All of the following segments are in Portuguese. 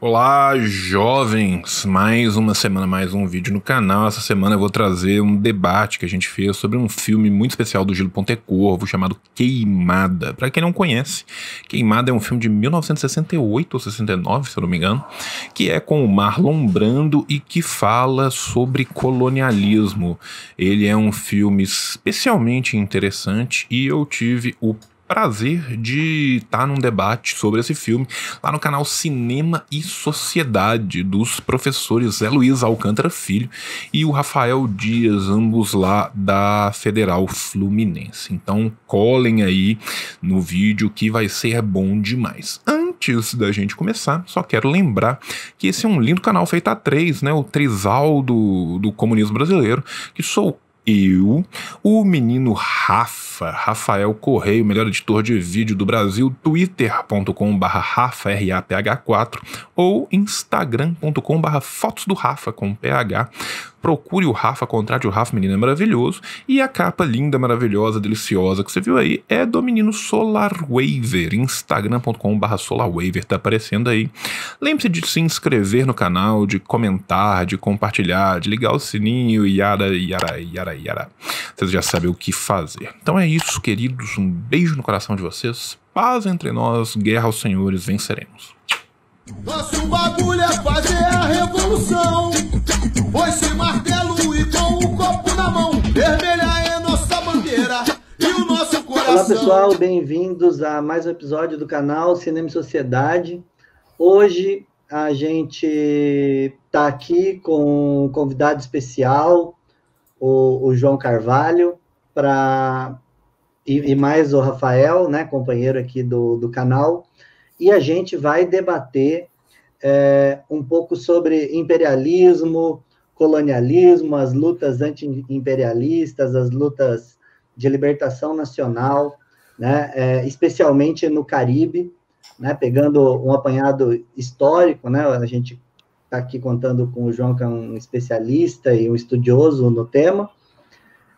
Olá, jovens! Mais uma semana, mais um vídeo no canal. Essa semana eu vou trazer um debate que a gente fez sobre um filme muito especial do Gilo Pontecorvo chamado Queimada. Para quem não conhece, Queimada é um filme de 1968 ou 69, se eu não me engano, que é com o Marlon Brando e que fala sobre colonialismo. Ele é um filme especialmente interessante e eu tive o prazer de estar tá num debate sobre esse filme lá no canal Cinema e Sociedade dos professores Zé Luiz Alcântara Filho e o Rafael Dias, ambos lá da Federal Fluminense. Então colhem aí no vídeo que vai ser bom demais. Antes da gente começar, só quero lembrar que esse é um lindo canal feito a três, né? O trisal do, do comunismo brasileiro, que sou eu, o menino Rafa, Rafael Correia, o melhor editor de vídeo do Brasil, twitter.com.br Rafa, R-A-P-H 4, ou instagram.com.br fotos do Rafa com PH. Procure o Rafa, contrate o Rafa, menino é maravilhoso. E a capa linda, maravilhosa, deliciosa que você viu aí é do menino Solar Waver Instagram.com.br Solarwaver tá aparecendo aí. Lembre-se de se inscrever no canal, de comentar, de compartilhar, de ligar o sininho, yara, yara, yara, yara. Vocês já sabem o que fazer. Então é isso, queridos. Um beijo no coração de vocês. Paz entre nós, guerra aos senhores, venceremos. Nosso bagulho é fazer a revolução. sem martelo e com o copo na mão, vermelha é nossa bandeira e o nosso coração. Olá pessoal, bem-vindos a mais um episódio do canal Cinema e Sociedade. Hoje a gente está aqui com um convidado especial, o, o João Carvalho, para e, e, mais o Rafael, né, companheiro aqui do, do canal, e a gente vai debater é, um pouco sobre imperialismo, colonialismo, as lutas anti-imperialistas, as lutas de libertação nacional, né, é, especialmente no Caribe, né, pegando um apanhado histórico, né, a gente está aqui contando com o João, que é um especialista e um estudioso no tema,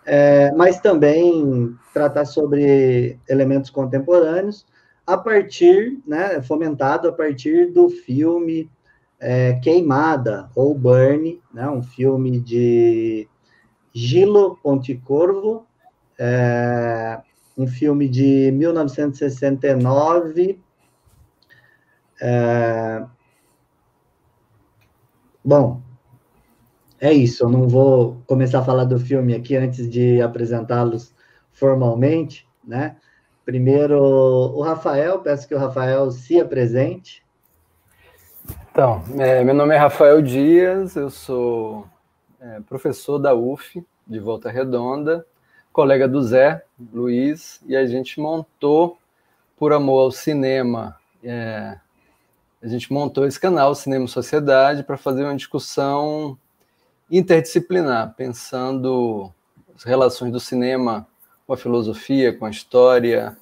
é, mas também tratar sobre elementos contemporâneos, a partir, né, fomentado a partir do filme é, Queimada, ou Burn, né, um filme de Gilo Pontecorvo, é, um filme de 1969. É, bom, é isso, eu não vou começar a falar do filme aqui antes de apresentá-los formalmente, né? Primeiro, o Rafael, peço que o Rafael se apresente. Então, é, meu nome é Rafael Dias, eu sou é, professor da UF, de Volta Redonda, colega do Zé, Luiz, e a gente montou, por amor ao cinema, é, a gente montou esse canal, Cinema Sociedade, para fazer uma discussão interdisciplinar, pensando as relações do cinema com a filosofia, com a história,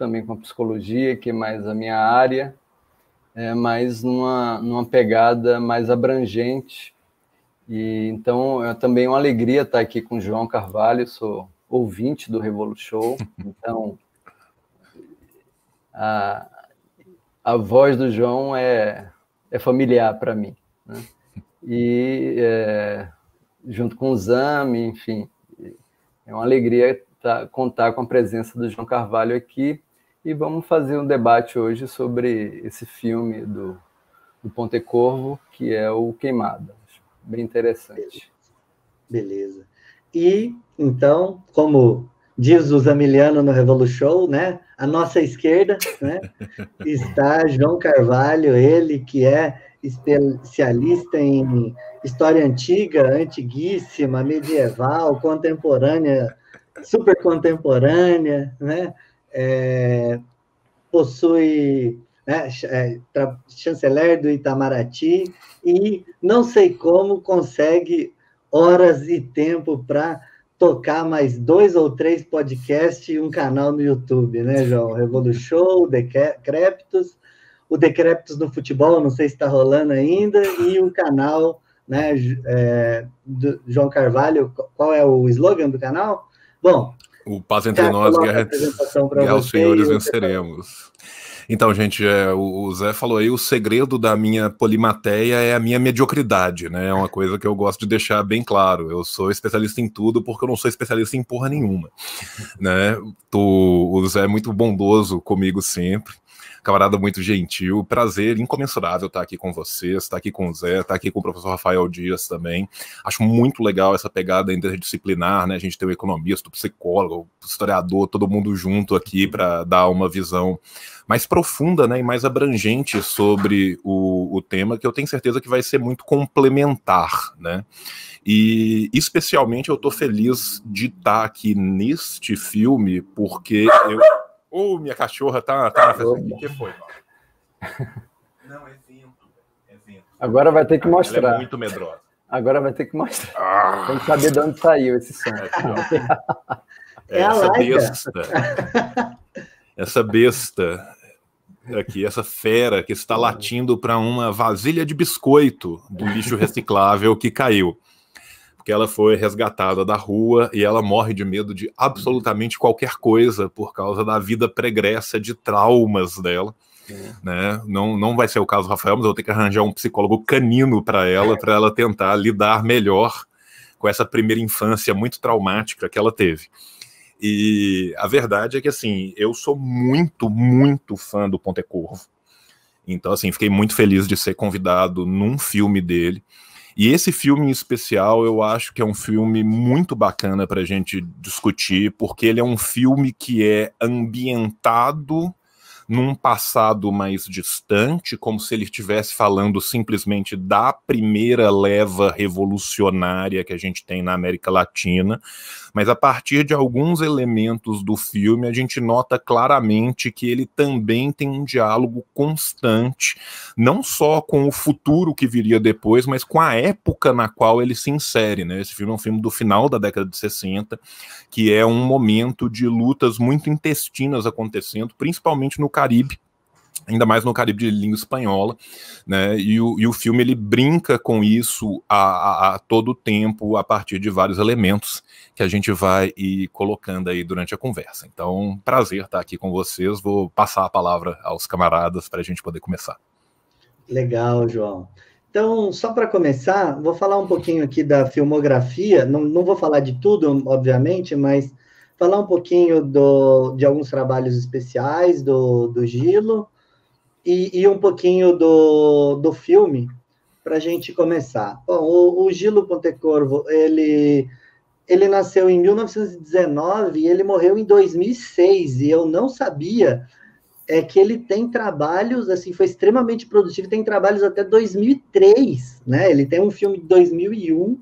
também com a psicologia, que é mais a minha área, é, mas numa, numa pegada mais abrangente. E então é também uma alegria estar aqui com o João Carvalho, sou ouvinte do Revolu Show, então a, a voz do João é, é familiar para mim. Né? E é, junto com o Zami, enfim, é uma alegria tá, contar com a presença do João Carvalho aqui e vamos fazer um debate hoje sobre esse filme do, do Corvo que é o Queimada. Bem interessante. Beleza. Beleza. E, então, como diz o Zamiliano no Revolu Show, né? A nossa esquerda né? está João Carvalho, ele que é especialista em história antiga, antiguíssima, medieval, contemporânea, super contemporânea, né? é, possui né, é, chanceler do Itamaraty e não sei como consegue horas e tempo para tocar mais dois ou três podcasts e um canal no YouTube, né, João? Revolution, Decreptus, o Decreptus no futebol, não sei se está rolando ainda, e o canal né, é, do João Carvalho, qual é o slogan do canal? Bom, o Paz Entre Nós, Guerra, guerra os Senhores Venceremos. Então, gente, é, o Zé falou aí, o segredo da minha polimateia é a minha mediocridade, né? É uma coisa que eu gosto de deixar bem claro. Eu sou especialista em tudo porque eu não sou especialista em porra nenhuma, né? Tô, o Zé é muito bondoso comigo sempre camarada muito gentil. Prazer incomensurável estar aqui com vocês, estar aqui com o Zé, estar aqui com o professor Rafael Dias também. Acho muito legal essa pegada interdisciplinar, né? A gente tem o economista, o psicólogo, o historiador, todo mundo junto aqui para dar uma visão mais profunda né, e mais abrangente sobre o, o tema, que eu tenho certeza que vai ser muito complementar. Né? E especialmente eu estou feliz de estar aqui neste filme, porque eu ou minha cachorra tá, tá na festa aqui, que foi? Não, é vento. É vento. Agora vai ter que mostrar. Ela é muito medrosa. Agora vai ter que mostrar. Ah. Tem que saber de onde saiu esse som. É, então. é essa besta. Essa besta aqui, essa fera que está latindo para uma vasilha de biscoito do lixo reciclável que caiu porque ela foi resgatada da rua e ela morre de medo de absolutamente qualquer coisa por causa da vida pregressa de traumas dela. É. Né? Não, não vai ser o caso do Rafael, mas eu vou ter que arranjar um psicólogo canino para ela, é. para ela tentar lidar melhor com essa primeira infância muito traumática que ela teve. E a verdade é que, assim, eu sou muito, muito fã do Pontecorvo. Então, assim, fiquei muito feliz de ser convidado num filme dele. E esse filme em especial, eu acho que é um filme muito bacana para a gente discutir, porque ele é um filme que é ambientado num passado mais distante, como se ele estivesse falando simplesmente da primeira leva revolucionária que a gente tem na América Latina, mas a partir de alguns elementos do filme, a gente nota claramente que ele também tem um diálogo constante, não só com o futuro que viria depois, mas com a época na qual ele se insere. Né? Esse filme é um filme do final da década de 60, que é um momento de lutas muito intestinas acontecendo, principalmente no Caribe ainda mais no Caribe de língua espanhola, né? E o, e o filme ele brinca com isso a, a, a todo tempo a partir de vários elementos que a gente vai ir colocando aí durante a conversa. Então, prazer estar aqui com vocês. Vou passar a palavra aos camaradas para a gente poder começar. Legal, João. Então, só para começar, vou falar um pouquinho aqui da filmografia. Não, não vou falar de tudo, obviamente, mas falar um pouquinho do, de alguns trabalhos especiais do, do Gilo, e, e um pouquinho do, do filme para a gente começar. Bom, o, o Gilo Pontecorvo, ele ele nasceu em 1919 e ele morreu em 2006 e eu não sabia é que ele tem trabalhos assim foi extremamente produtivo tem trabalhos até 2003 né ele tem um filme de 2001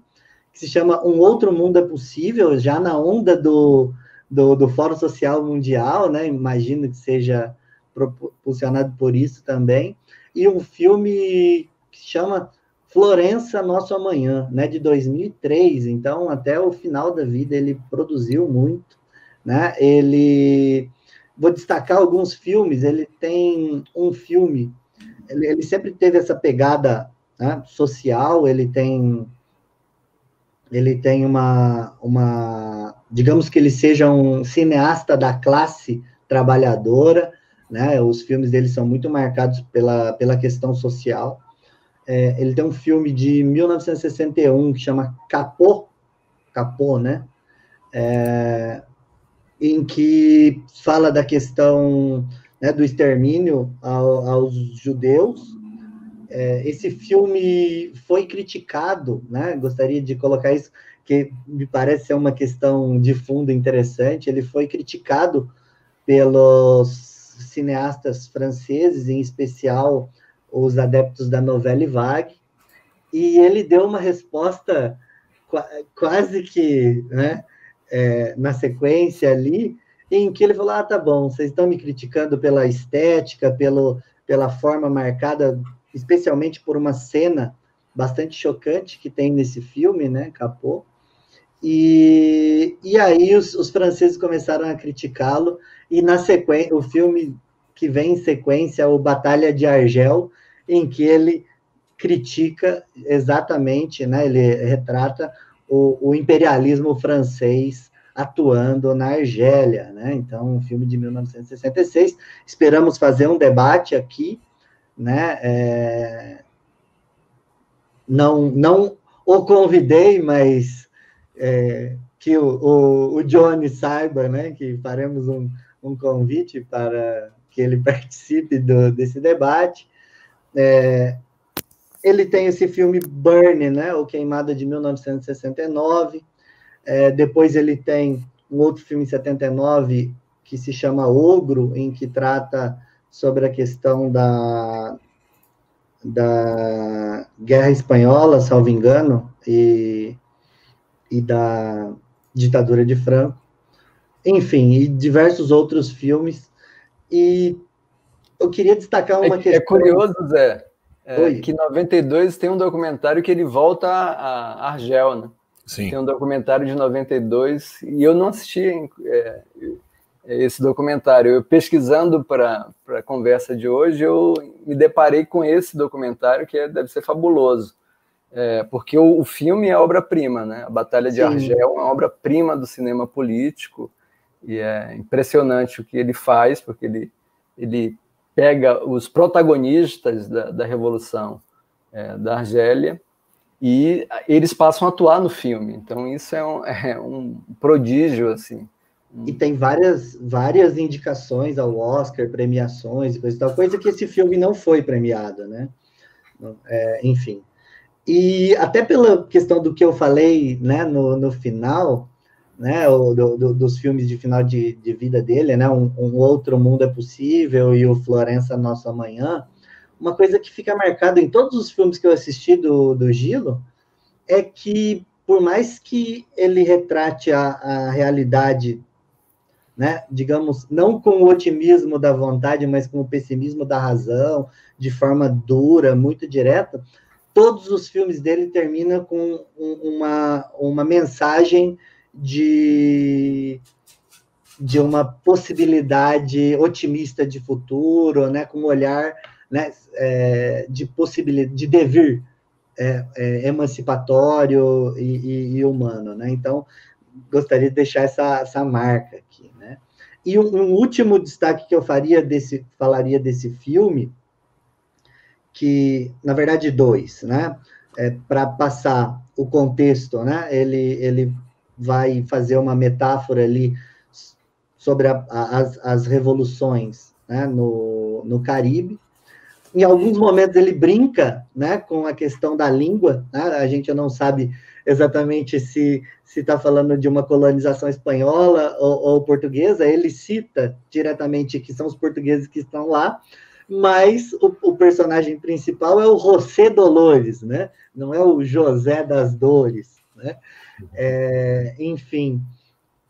que se chama um outro mundo é possível já na onda do do, do fórum social mundial né imagino que seja proporcionado por isso também, e um filme que chama Florença Nosso Amanhã, né, de 2003, então até o final da vida ele produziu muito, né, ele, vou destacar alguns filmes, ele tem um filme, ele, ele sempre teve essa pegada né, social, ele tem ele tem uma, uma, digamos que ele seja um cineasta da classe trabalhadora, né? Os filmes dele são muito marcados pela, pela questão social. É, ele tem um filme de 1961 que chama Capô, Capô, né? É, em que fala da questão né, do extermínio ao, aos judeus. É, esse filme foi criticado, né? Gostaria de colocar isso, que me parece ser uma questão de fundo interessante. Ele foi criticado pelos cineastas franceses, em especial os adeptos da novela vague, e ele deu uma resposta quase que né, é, na sequência ali, em que ele falou: Ah, tá bom, vocês estão me criticando pela estética, pelo, pela forma marcada, especialmente por uma cena bastante chocante que tem nesse filme, né, Capô? E, e aí os, os franceses começaram a criticá-lo, e na sequência, o filme que vem em sequência, é o Batalha de Argel, em que ele critica exatamente, né, ele retrata o, o imperialismo francês atuando na Argélia, né? Então, um filme de 1966. Esperamos fazer um debate aqui, né? É... Não, não o convidei, mas é, que o, o, o Johnny saiba, né? Que faremos um, um convite para que ele participe do, desse debate. É, ele tem esse filme Burn, né, o Queimada de 1969. É, depois ele tem um outro filme em 79 que se chama Ogro, em que trata sobre a questão da, da Guerra Espanhola, salvo engano, e, e da ditadura de Franco enfim, e diversos outros filmes. E eu queria destacar uma é, é questão. É curioso, Zé, é, que em 92 tem um documentário que ele volta a Argel, né? Sim. Tem um documentário de 92 e eu não assisti é, é, esse documentário. Eu pesquisando para a conversa de hoje, eu me deparei com esse documentário que é, deve ser fabuloso. É, porque o, o, filme é obra-prima, né? A Batalha de Sim. Argel é uma obra-prima do cinema político. E é impressionante o que ele faz, porque ele, ele pega os protagonistas da, da Revolução é, da Argélia e eles passam a atuar no filme. Então, isso é um, é um prodígio, assim. E tem várias, várias indicações ao Oscar, premiações e coisa e tal, coisa que esse filme não foi premiado, né? É, enfim. E até pela questão do que eu falei né, no, no final, né, do, dos filmes de final de, de vida dele, né, um, um, Outro Mundo é Possível e o Florença Nosso Amanhã, uma coisa que fica marcada em todos os filmes que eu assisti do, do Gilo é que, por mais que ele retrate a, a realidade, né, digamos, não com o otimismo da vontade, mas com o pessimismo da razão, de forma dura, muito direta, todos os filmes dele terminam com uma, uma mensagem de de uma possibilidade otimista de futuro, né, com um olhar né, é, de possibilidade, de devir é, é, emancipatório e, e, e, humano, né? Então gostaria de deixar essa, essa marca aqui, né? E um, um, último destaque que eu faria desse falaria desse filme, que na verdade dois, né? É, Para passar o contexto, né? Ele ele vai fazer uma metáfora ali sobre a, a, as, as revoluções né, no, no Caribe. Em alguns momentos ele brinca né, com a questão da língua, né? a gente não sabe exatamente se está falando de uma colonização espanhola ou, ou, portuguesa, ele cita diretamente que são os portugueses que estão lá, mas o, o personagem principal é o José Dolores, né? não é o José das Dores. Né? É, enfim,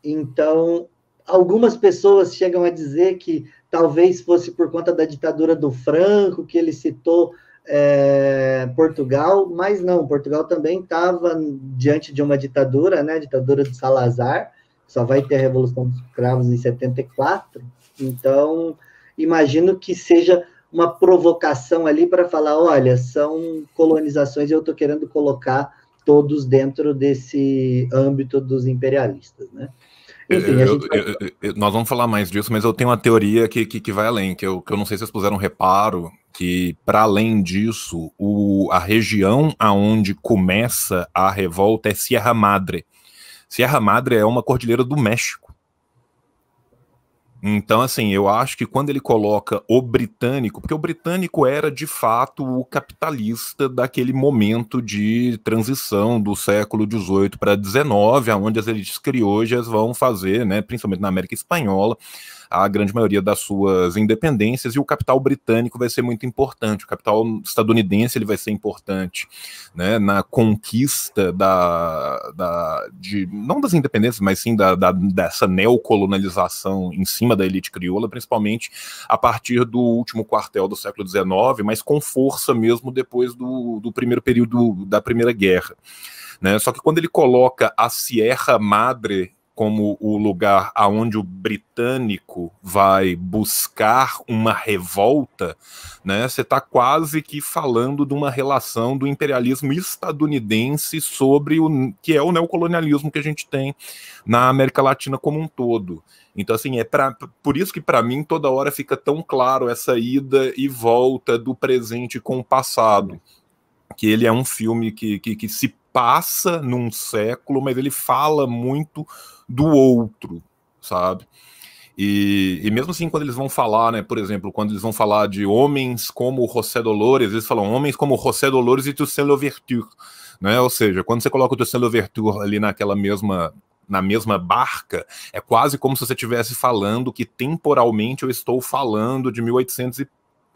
então, algumas pessoas chegam a dizer que talvez fosse por conta da ditadura do Franco, que ele citou é, Portugal, mas não, Portugal também estava diante de uma ditadura, né, a ditadura de Salazar, só vai ter a Revolução dos Cravos em 74, então imagino que seja uma provocação ali para falar, olha, são colonizações e eu estou querendo colocar todos dentro desse âmbito dos imperialistas, né? Enfim, eu, vai... eu, eu, nós vamos falar mais disso, mas eu tenho uma teoria que, que, que vai além, que eu, que eu não sei se vocês puseram reparo, que para além disso, o, a região aonde começa a revolta é Sierra Madre. Sierra Madre é uma cordilheira do México. Então, assim, eu acho que quando ele coloca o britânico, porque o britânico era de fato o capitalista daquele momento de transição do século XVIII para XIX, aonde as elites crioujas vão fazer, né, principalmente na América Espanhola, a grande maioria das suas independências e o capital britânico vai ser muito importante, o capital estadunidense ele vai ser importante né, na conquista da, da de, não das independências, mas sim da, da, dessa neocolonialização em cima da elite crioula, principalmente a partir do último quartel do século XIX, mas com força mesmo depois do, do primeiro período da Primeira Guerra. Né? Só que quando ele coloca a Sierra Madre como o lugar aonde o britânico vai buscar uma revolta, né? Você está quase que falando de uma relação do imperialismo estadunidense sobre o que é o neocolonialismo que a gente tem na América Latina como um todo. Então, assim, é pra, por isso que para mim toda hora fica tão claro essa ida e volta do presente com o passado. Que ele é um filme que, que, que se passa num século, mas ele fala muito do outro, sabe? E, e, mesmo assim, quando eles vão falar, né, por exemplo, quando eles vão falar de homens como José Dolores, eles falam homens como José Dolores e Toussaint Louverture, né? Ou seja, quando você coloca o Toussaint Louverture ali naquela mesma na mesma barca, é quase como se você estivesse falando que temporalmente eu estou falando de 1800 e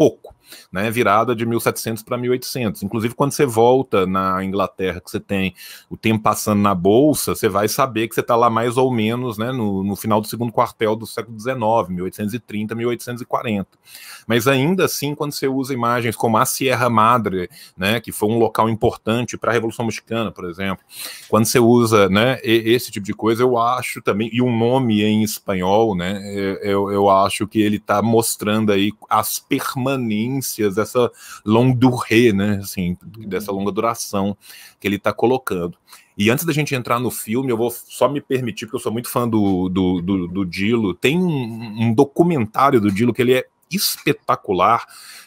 pouco, né, virada de 1700 para 1800. Inclusive, quando você volta na Inglaterra, que você tem o tempo passando na bolsa, você vai saber que você está lá mais ou menos né, no, no, final do segundo quartel do século XIX, 1830, 1840. Mas ainda assim, quando você usa imagens como a Sierra Madre, né, que foi um local importante para a Revolução Mexicana, por exemplo, quando você usa né, esse tipo de coisa, eu acho também, e um nome em espanhol, né, eu, eu acho que ele está mostrando aí as permanências permanências, essa longue durée, né? Assim, dessa uhum. longa duração que ele está colocando. E antes da gente entrar no filme, eu vou só me permitir, porque eu sou muito fã do, do, do, do Dilo. Tem um, um documentário do Dilo que ele é espetacular,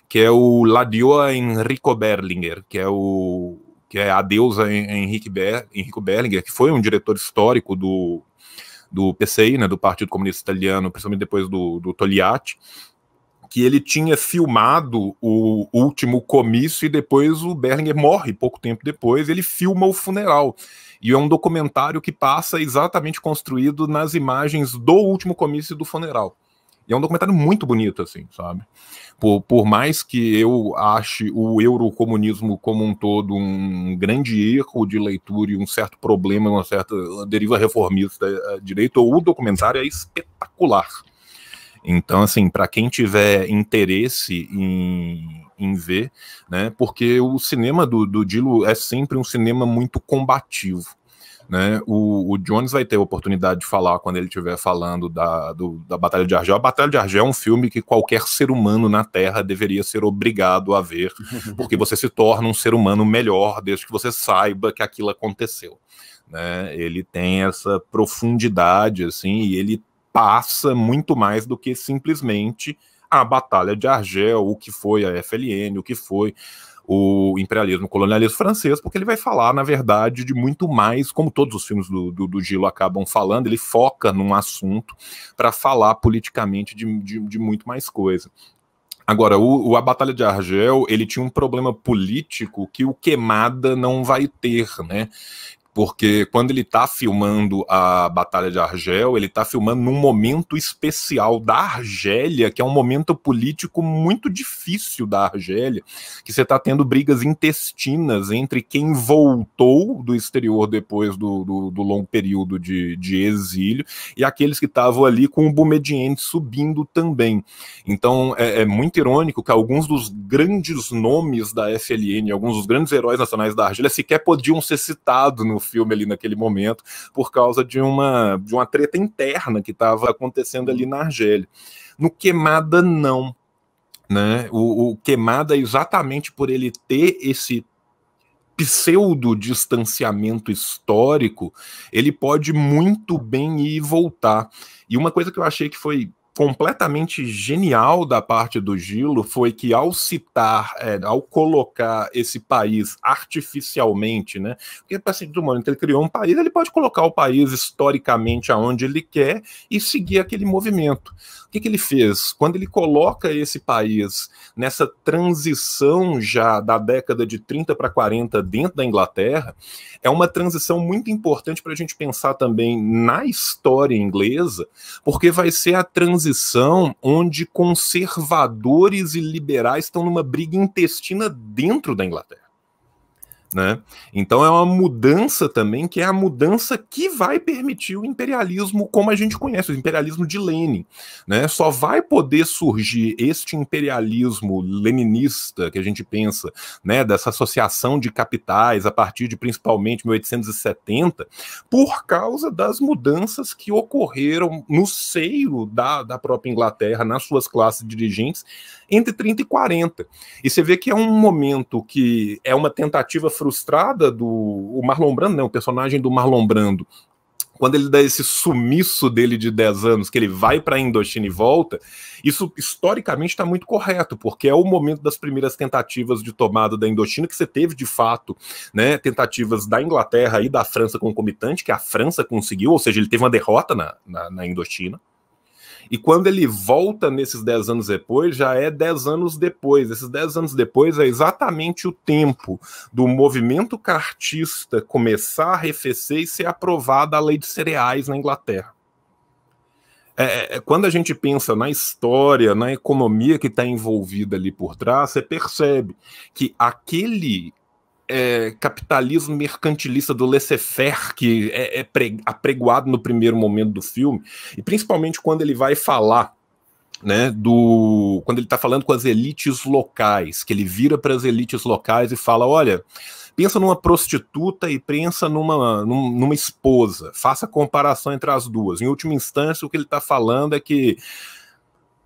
que é o La Dioa Enrico Berlinger, que é o que é a deusa Henrique Ber, Enrico Berlinger, que foi um diretor histórico do, do PCI, né, do Partido Comunista Italiano, principalmente depois do, do Togliatti, que ele tinha filmado o último comício e depois o Berlinger morre pouco tempo depois, ele filma o funeral. E é um documentário que passa exatamente construído nas imagens do último comício e do funeral. E é um documentário muito bonito, assim, sabe? Por, por mais que eu ache o eurocomunismo como um todo um grande erro de leitura e um certo problema, uma certa deriva reformista à eh, direita, o documentário é espetacular. Então, assim, para quem tiver interesse em, em ver, né, porque o cinema do, do Dilo é sempre um cinema muito combativo. Né? O, o, Jones vai ter a oportunidade de falar quando ele estiver falando da, do, da Batalha de Argel. A Batalha de Argel é um filme que qualquer ser humano na Terra deveria ser obrigado a ver, porque você se torna um ser humano melhor desde que você saiba que aquilo aconteceu. Né? Ele tem essa profundidade, assim, e ele passa muito mais do que simplesmente a Batalha de Argel, o que foi a FLN, o que foi o imperialismo colonialismo francês, porque ele vai falar, na verdade, de muito mais, como todos os filmes do, do, do Gilo acabam falando, ele foca num assunto para falar politicamente de, de, de, muito mais coisa. Agora, o, o, a Batalha de Argel, ele tinha um problema político que o Queimada não vai ter, né? porque quando ele está filmando a Batalha de Argel, ele está filmando num momento especial da Argélia, que é um momento político muito difícil da Argélia, que você está tendo brigas intestinas entre quem voltou do exterior depois do, do, do longo período de, de, exílio e aqueles que estavam ali com o Bumediene subindo também. Então é, é muito irônico que alguns dos grandes nomes da FLN, alguns dos grandes heróis nacionais da Argélia sequer podiam ser citados no filme ali naquele momento, por causa de uma, de uma treta interna que estava acontecendo ali na Argélia. No Queimada, não. Né? O, o Queimada, é exatamente por ele ter esse pseudo-distanciamento histórico, ele pode muito bem ir e voltar. E uma coisa que eu achei que foi completamente genial da parte do Gilo foi que ao citar, é, ao colocar esse país artificialmente, né? Porque para assim, do momento ele criou um país, ele pode colocar o país historicamente aonde ele quer e seguir aquele movimento. O que, que ele fez? Quando ele coloca esse país nessa transição já da década de 30 para 40 dentro da Inglaterra, é uma transição muito importante para a gente pensar também na história inglesa, porque vai ser a transição onde conservadores e liberais estão numa briga intestina dentro da Inglaterra. Né? Então é uma mudança também, que é a mudança que vai permitir o imperialismo como a gente conhece, o imperialismo de Lenin. Né? Só vai poder surgir este imperialismo leninista que a gente pensa, né, dessa associação de capitais a partir de principalmente 1870, por causa das mudanças que ocorreram no seio da, da própria Inglaterra, nas suas classes dirigentes, entre 30 e 40. E você vê que é um momento que é uma tentativa frustrada do o Marlon Brando, né, o personagem do Marlon Brando, quando ele dá esse sumiço dele de 10 anos, que ele vai para a Indochina e volta, isso historicamente está muito correto, porque é o momento das primeiras tentativas de tomada da Indochina que você teve de fato, né, tentativas da Inglaterra e da França concomitante, que a França conseguiu, ou seja, ele teve uma derrota na, na, na Indochina, e quando ele volta nesses 10 anos depois, já é 10 anos depois. Esses 10 anos depois é exatamente o tempo do movimento cartista começar a arrefecer e ser aprovada a lei de cereais na Inglaterra. É, é, é quando a gente pensa na história, na economia que está envolvida ali por trás, você percebe que aquele é, capitalismo mercantilista do laissez-faire que é, é pre, apregoado no primeiro momento do filme, e principalmente quando ele vai falar né, do quando ele está falando com as elites locais, que ele vira para as elites locais e fala, olha, pensa numa prostituta e pensa numa, numa esposa, faça comparação entre as duas. Em última instância, o que ele está falando é que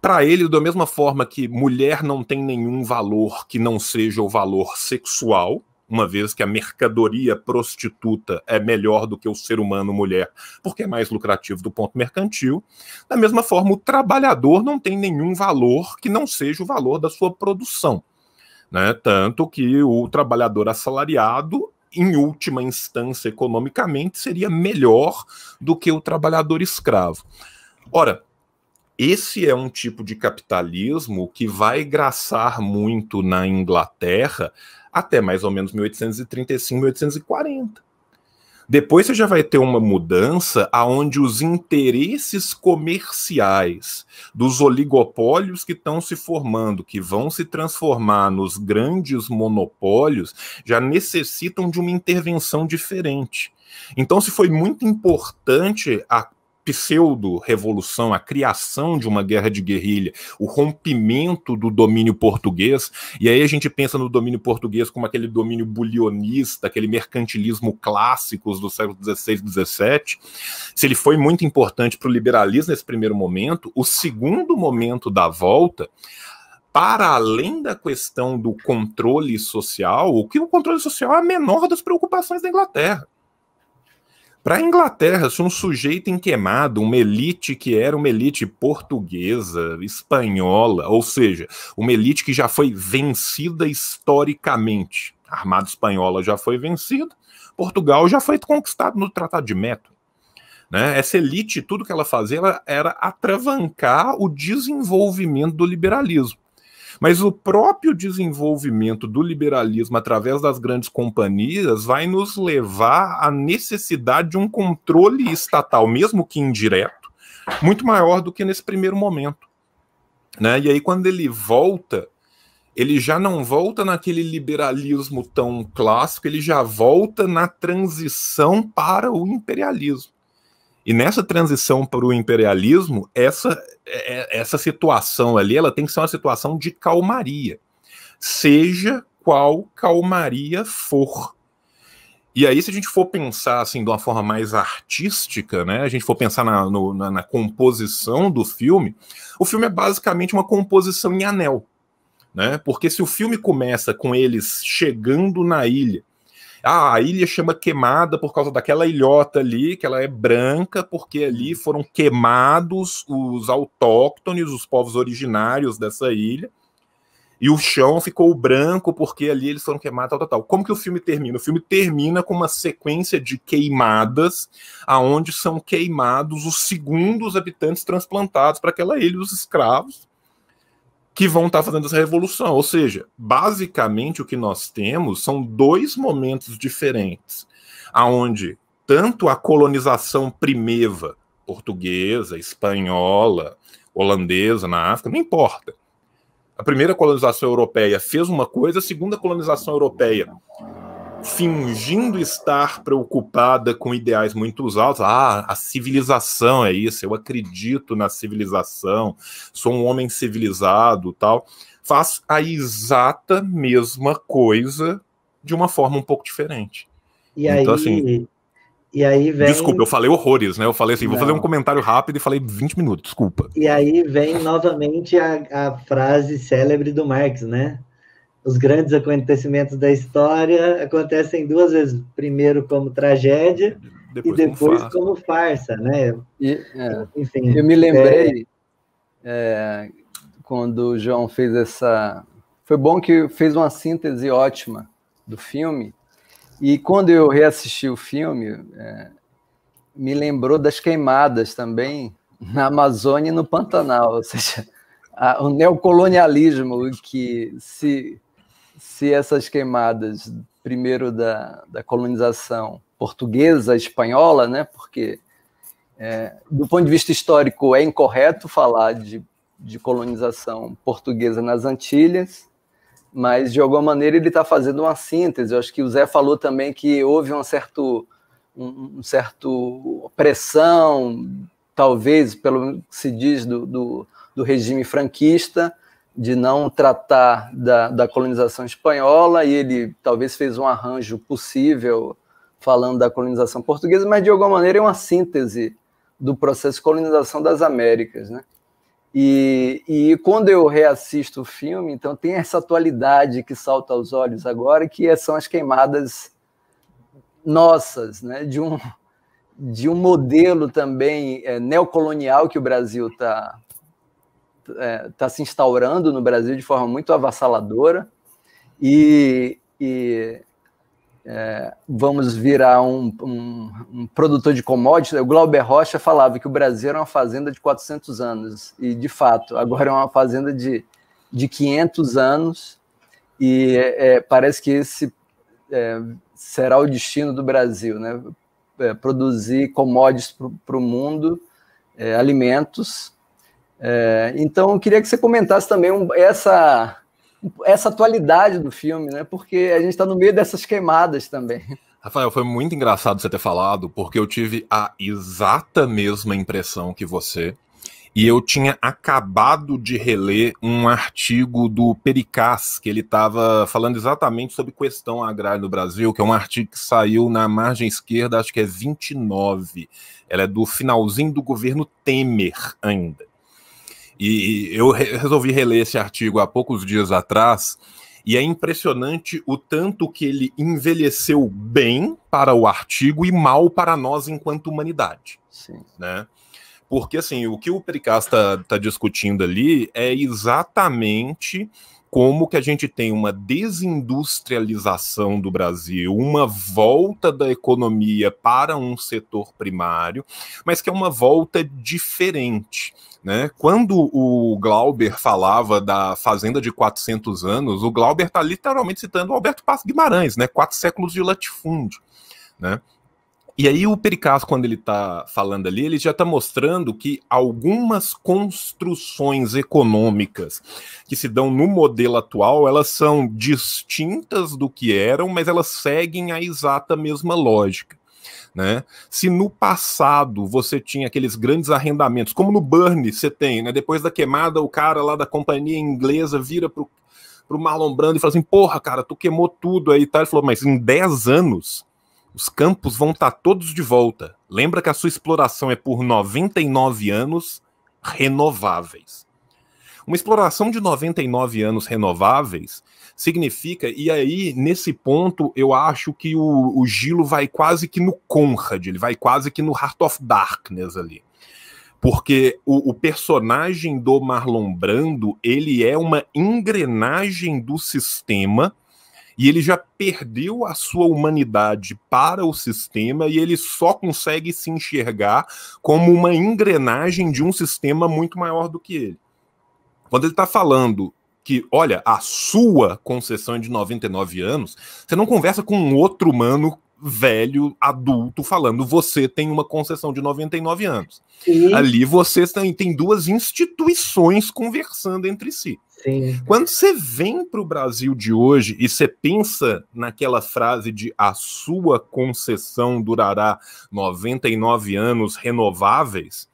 para ele, da mesma forma que mulher não tem nenhum valor que não seja o valor sexual, uma vez que a mercadoria prostituta é melhor do que o ser humano mulher, porque é mais lucrativo do ponto mercantil. Da mesma forma, o trabalhador não tem nenhum valor que não seja o valor da sua produção. Né? Tanto que o trabalhador assalariado em última instância economicamente, seria melhor do que o trabalhador escravo. Ora, esse é um tipo de capitalismo que vai graçar muito na Inglaterra até mais ou menos 1835, 1840. Depois você já vai ter uma mudança aonde os interesses comerciais dos oligopólios que estão se formando, que vão se transformar nos grandes monopólios, já necessitam de uma intervenção diferente. Então, se foi muito importante a pseudo-revolução, a criação de uma guerra de guerrilha, o rompimento do domínio português, e aí a gente pensa no domínio português como aquele domínio bulionista, aquele mercantilismo clássico do século XVI e XVII. Se ele foi muito importante para o liberalismo nesse primeiro momento, o segundo momento da volta para além da questão do controle social, o que o controle social é a menor das preocupações da Inglaterra. Para a Inglaterra, se um sujeito inqueimado, uma elite que era uma elite portuguesa, espanhola, ou seja, uma elite que já foi vencida historicamente, a Armada Espanhola já foi vencida, Portugal já foi conquistado no Tratado de Meto, Né? Essa elite, tudo que ela fazia ela era atravancar o desenvolvimento do liberalismo. Mas o próprio desenvolvimento do liberalismo através das grandes companhias vai nos levar à necessidade de um controle estatal, mesmo que indireto, muito maior do que nesse primeiro momento. Né? E aí, quando ele volta, ele já não volta naquele liberalismo tão clássico, ele já volta na transição para o imperialismo. E nessa transição para o imperialismo, essa, é, é, essa situação ali ela tem que ser uma situação de calmaria, seja qual calmaria for. E aí, se a gente for pensar assim de uma forma mais artística, né? A gente for pensar na, no, na, na composição do filme, o filme é basicamente uma composição em anel. Né? Porque se o filme começa com eles chegando na ilha ah, a ilha chama queimada por causa daquela ilhota ali, que ela é branca, porque ali uhum. foram queimados os autóctones, os povos originários dessa ilha. E o chão ficou branco porque ali eles foram queimados, tal, tal, tal. Como que o filme termina? O filme termina com uma sequência de queimadas, aonde são queimados os segundos habitantes transplantados para aquela ilha, os escravos, que vão estar tá fazendo essa revolução. Ou seja, basicamente o que nós temos são dois momentos diferentes, aonde tanto a colonização primeva, portuguesa, espanhola, holandesa na África, não importa. A primeira colonização europeia fez uma coisa, a segunda colonização europeia fingindo estar preocupada com ideais muito altos. Ah, a civilização é isso, eu acredito na civilização, sou um homem civilizado, tal. Faz a exata mesma coisa de uma forma um pouco diferente. E então, aí, assim, e aí vem... Desculpa, eu falei horrores, né? Eu falei assim, Não. vou fazer um comentário rápido e falei 20 minutos, desculpa. E aí vem novamente a, a frase célebre do Marx, né? os grandes acontecimentos da história acontecem duas vezes, primeiro como tragédia depois e depois como farsa, como farsa né? E, é, Enfim, eu me lembrei é... É, quando o João fez essa, foi bom que fez uma síntese ótima do filme e quando eu reassisti o filme é, me lembrou das queimadas também na Amazônia e no Pantanal, ou seja, a, o neocolonialismo que se se essas queimadas, primeiro da, da colonização portuguesa, espanhola, né, porque é, do ponto de vista histórico é incorreto falar de, de colonização portuguesa nas Antilhas, mas de alguma maneira ele está fazendo uma síntese. Eu acho que o Zé falou também que houve um certo, um, um certo pressão, talvez, pelo que se diz, do, do, do regime franquista de não tratar da, da, colonização espanhola, e ele talvez fez um arranjo possível falando da colonização portuguesa, mas de alguma maneira é uma síntese do processo de colonização das Américas, né? E, e quando eu reassisto o filme, então tem essa atualidade que salta aos olhos agora, que é, são as queimadas nossas, né? De um de um modelo também é, neocolonial que o Brasil está está é, tá se instaurando no Brasil de forma muito avassaladora e, e é, vamos virar um, um, um, produtor de commodities. O Glauber Rocha falava que o Brasil era uma fazenda de 400 anos, e de fato, agora é uma fazenda de, de 500 anos, e é, parece que esse é, será o destino do Brasil, né? É, produzir commodities para o mundo, é, alimentos, é, então, eu queria que você comentasse também um, essa, essa atualidade do filme, né? Porque a gente está no meio dessas queimadas também. Rafael, foi muito engraçado você ter falado, porque eu tive a exata mesma impressão que você. E eu tinha acabado de reler um artigo do Pericás, que ele estava falando exatamente sobre questão agrária no Brasil, que é um artigo que saiu na margem esquerda, acho que é 29. Ela é do finalzinho do governo Temer ainda. E eu re resolvi reler esse artigo há poucos dias atrás, e é impressionante o tanto que ele envelheceu bem para o artigo e mal para nós enquanto humanidade. Sim. Né? Porque, assim, o que o Pericás está tá discutindo ali é exatamente como que a gente tem uma desindustrialização do Brasil, uma volta da economia para um setor primário, mas que é uma volta diferente. Né? Quando o Glauber falava da fazenda de 400 anos, o Glauber está literalmente citando Alberto Passo Guimarães, né? quatro séculos de latifúndio. Né? E aí o Pericás, quando ele está falando ali, ele já está mostrando que algumas construções econômicas que se dão no modelo atual, elas são distintas do que eram, mas elas seguem a exata mesma lógica. Né? Se no passado você tinha aqueles grandes arrendamentos, como no Burn você tem, né? depois da queimada, o cara lá da companhia inglesa vira para o Marlon Brando e fala assim, porra, cara, tu queimou tudo aí, tal Ele falou, mas em 10 anos os campos vão estar tá todos de volta. Lembra que a sua exploração é por 99 anos renováveis. Uma exploração de 99 anos renováveis significa, e aí nesse ponto eu acho que o, o Gilo vai quase que no Conrad, ele vai quase que no Heart of Darkness ali. Porque o, o personagem do Marlon Brando, ele é uma engrenagem do sistema e ele já perdeu a sua humanidade para o sistema e ele só consegue se enxergar como uma engrenagem de um sistema muito maior do que ele. Quando ele está falando que, olha, a sua concessão é de 99 anos, você não conversa com um outro humano velho, adulto, falando você tem uma concessão de 99 anos. Sim. Ali você tem, tem duas instituições conversando entre si. Sim. Quando você vem para o Brasil de hoje e você pensa naquela frase de a sua concessão durará 99 anos renováveis,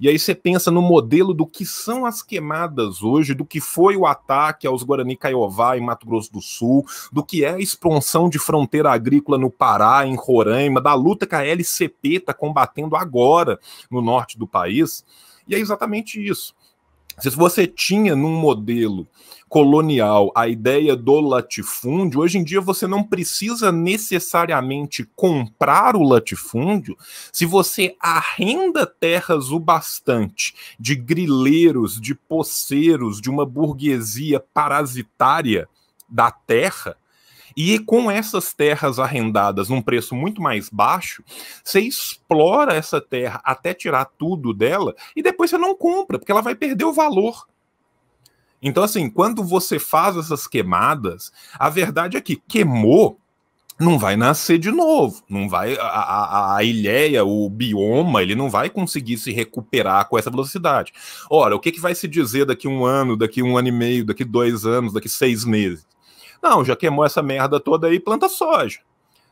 e aí você pensa no modelo do que são as queimadas hoje, do que foi o ataque aos Guarani Caiová em Mato Grosso do Sul, do que é a expansão de fronteira agrícola no Pará, em Roraima, da luta que a LCP está combatendo agora no norte do país. E é exatamente isso. Se você tinha num modelo colonial a ideia do latifúndio, hoje em dia você não precisa necessariamente comprar o latifúndio se você arrenda terras o bastante de grileiros, de poceiros, de uma burguesia parasitária da terra e com essas terras arrendadas num preço muito mais baixo, você explora essa terra até tirar tudo dela e depois você não compra, porque ela vai perder o valor. Então, assim, quando você faz essas queimadas, a verdade é que queimou, não vai nascer de novo, não vai a, a, a, ilhéia, o bioma, ele não vai conseguir se recuperar com essa velocidade. Ora, o que, que vai se dizer daqui um ano, daqui um ano e meio, daqui dois anos, daqui seis meses? Não, já queimou essa merda toda aí, planta soja.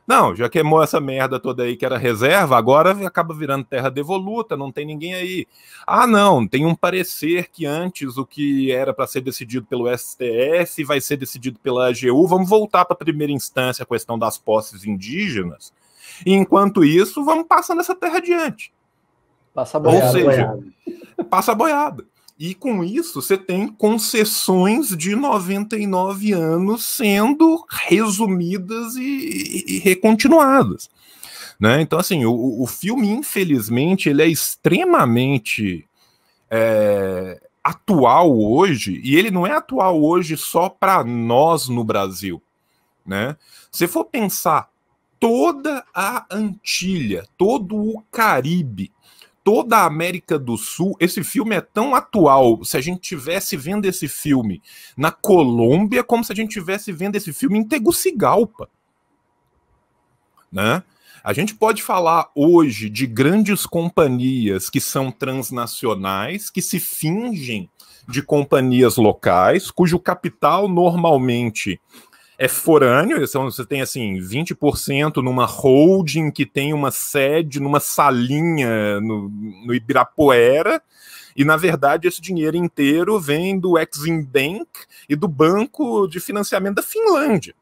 Não, já queimou essa merda toda aí que era reserva, agora acaba virando terra devoluta, não tem ninguém aí. Ah, não, tem um parecer que antes o que era para ser decidido pelo STF vai ser decidido pela AGU. Vamos voltar para a primeira instância a questão das posses indígenas. E enquanto isso, vamos passando essa terra adiante. Passa boiada. Ou seja, boiada. passa boiada. E com isso, você tem concessões de 99 anos sendo resumidas e, e, recontinuadas. Né? Então, assim, o, o, filme, infelizmente, ele é extremamente é, atual hoje, e ele não é atual hoje só para nós no Brasil. Né? Se for pensar toda a Antilha, todo o Caribe, toda a América do Sul. Esse filme é tão atual. Se a gente tivesse vendo esse filme na Colômbia, como se a gente tivesse vendo esse filme em Tegucigalpa, né? A gente pode falar hoje de grandes companhias que são transnacionais, que se fingem de companhias locais, cujo capital normalmente é forâneo, são, então você tem assim 20% numa holding que tem uma sede numa salinha no, no Ibirapuera, e na verdade esse dinheiro inteiro vem do Exim Bank e do Banco de Financiamento da Finlândia.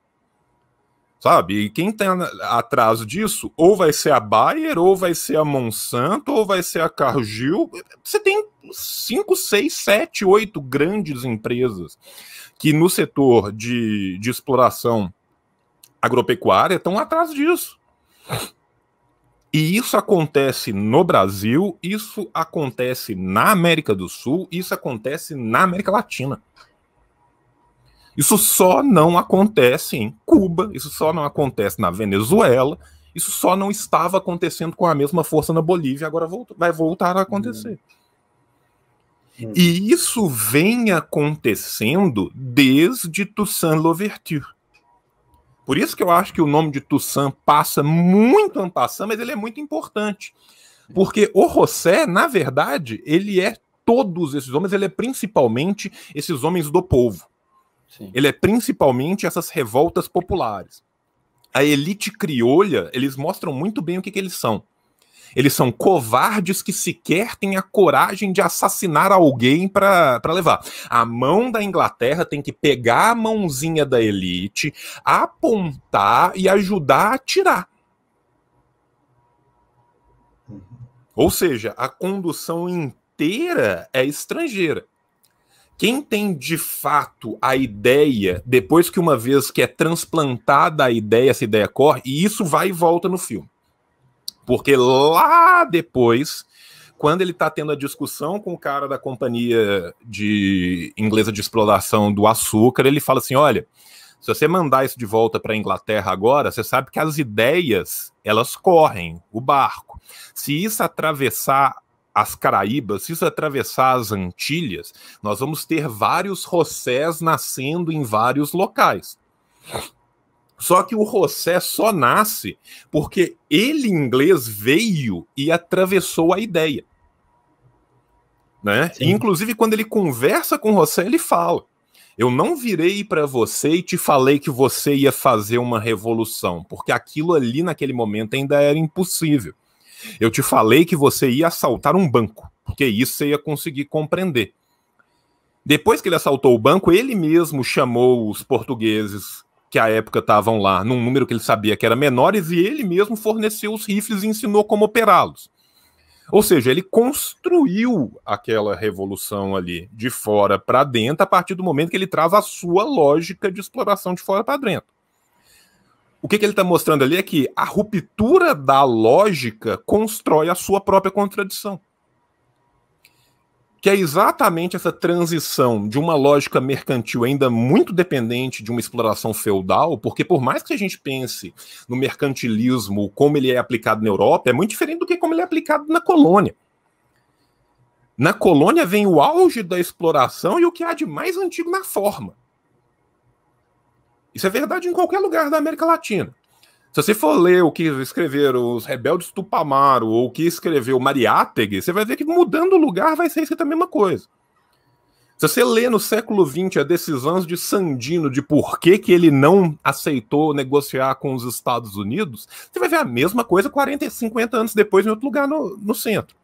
Sabe? E quem tem tá atraso disso, ou vai ser a Bayer, ou vai ser a Monsanto, ou vai ser a Cargill. Você tem 5, 6, 7, 8 grandes empresas que no setor de, de exploração agropecuária estão atrás disso. E isso acontece no Brasil, isso acontece na América do Sul, isso acontece na América Latina. Isso só não acontece em Cuba, isso só não acontece na Venezuela, isso só não estava acontecendo com a mesma força na Bolívia, agora voltou, vai voltar a acontecer. Uhum. E hum. isso vem acontecendo desde Toussaint Louverture. Por isso que eu acho que o nome de Toussaint passa muito ano passando, mas ele é muito importante. Porque o Rosé, na verdade, ele é todos esses homens, ele é principalmente esses homens do povo. Sim. Ele é principalmente essas revoltas populares. A elite criolha, eles mostram muito bem o que, que eles são. Eles são covardes que sequer têm a coragem de assassinar alguém para levar. A mão da Inglaterra tem que pegar a mãozinha da elite, apontar e ajudar a tirar. Uhum. Ou seja, a condução inteira é estrangeira. Quem tem de fato a ideia, depois que uma vez que é transplantada a ideia, essa ideia corre, e isso vai e volta no filme. Porque lá depois, quando ele está tendo a discussão com o cara da companhia de inglesa de exploração do açúcar, ele fala assim: olha, se você mandar isso de volta para a Inglaterra agora, você sabe que as ideias elas correm o barco. Se isso atravessar as Caraíbas, se isso atravessar as Antilhas, nós vamos ter vários rocés nascendo em vários locais. Só que o José só nasce porque ele inglês veio e atravessou a ideia. Né? E, inclusive, quando ele conversa com o José, ele fala: Eu não virei para você e te falei que você ia fazer uma revolução, porque aquilo ali naquele momento ainda era impossível. Eu te falei que você ia assaltar um banco, porque isso você ia conseguir compreender. Depois que ele assaltou o banco, ele mesmo chamou os portugueses que à época estavam lá, num número que ele sabia que era menores, e ele mesmo forneceu os rifles e ensinou como operá-los. Ou seja, ele construiu aquela revolução ali de fora para dentro a partir do momento que ele traz a sua lógica de exploração de fora para dentro. O que, que ele está mostrando ali é que a ruptura da lógica constrói a sua própria contradição que é exatamente essa transição de uma lógica mercantil ainda muito dependente de uma exploração feudal, porque por mais que a gente pense no mercantilismo como ele é aplicado na Europa, é muito diferente do que como ele é aplicado na colônia. Na colônia vem o auge da exploração e o que há de mais antigo na forma. Isso é verdade em qualquer lugar da América Latina. Se você for ler o que escreveram os rebeldes Tupamaro ou o que escreveu Mariátegui, você vai ver que mudando o lugar vai ser escrita a mesma coisa. Se você lê no século XX a decisão de Sandino de por que, que ele não aceitou negociar com os Estados Unidos, você vai ver a mesma coisa 40, 50 anos depois em outro lugar no, no centro.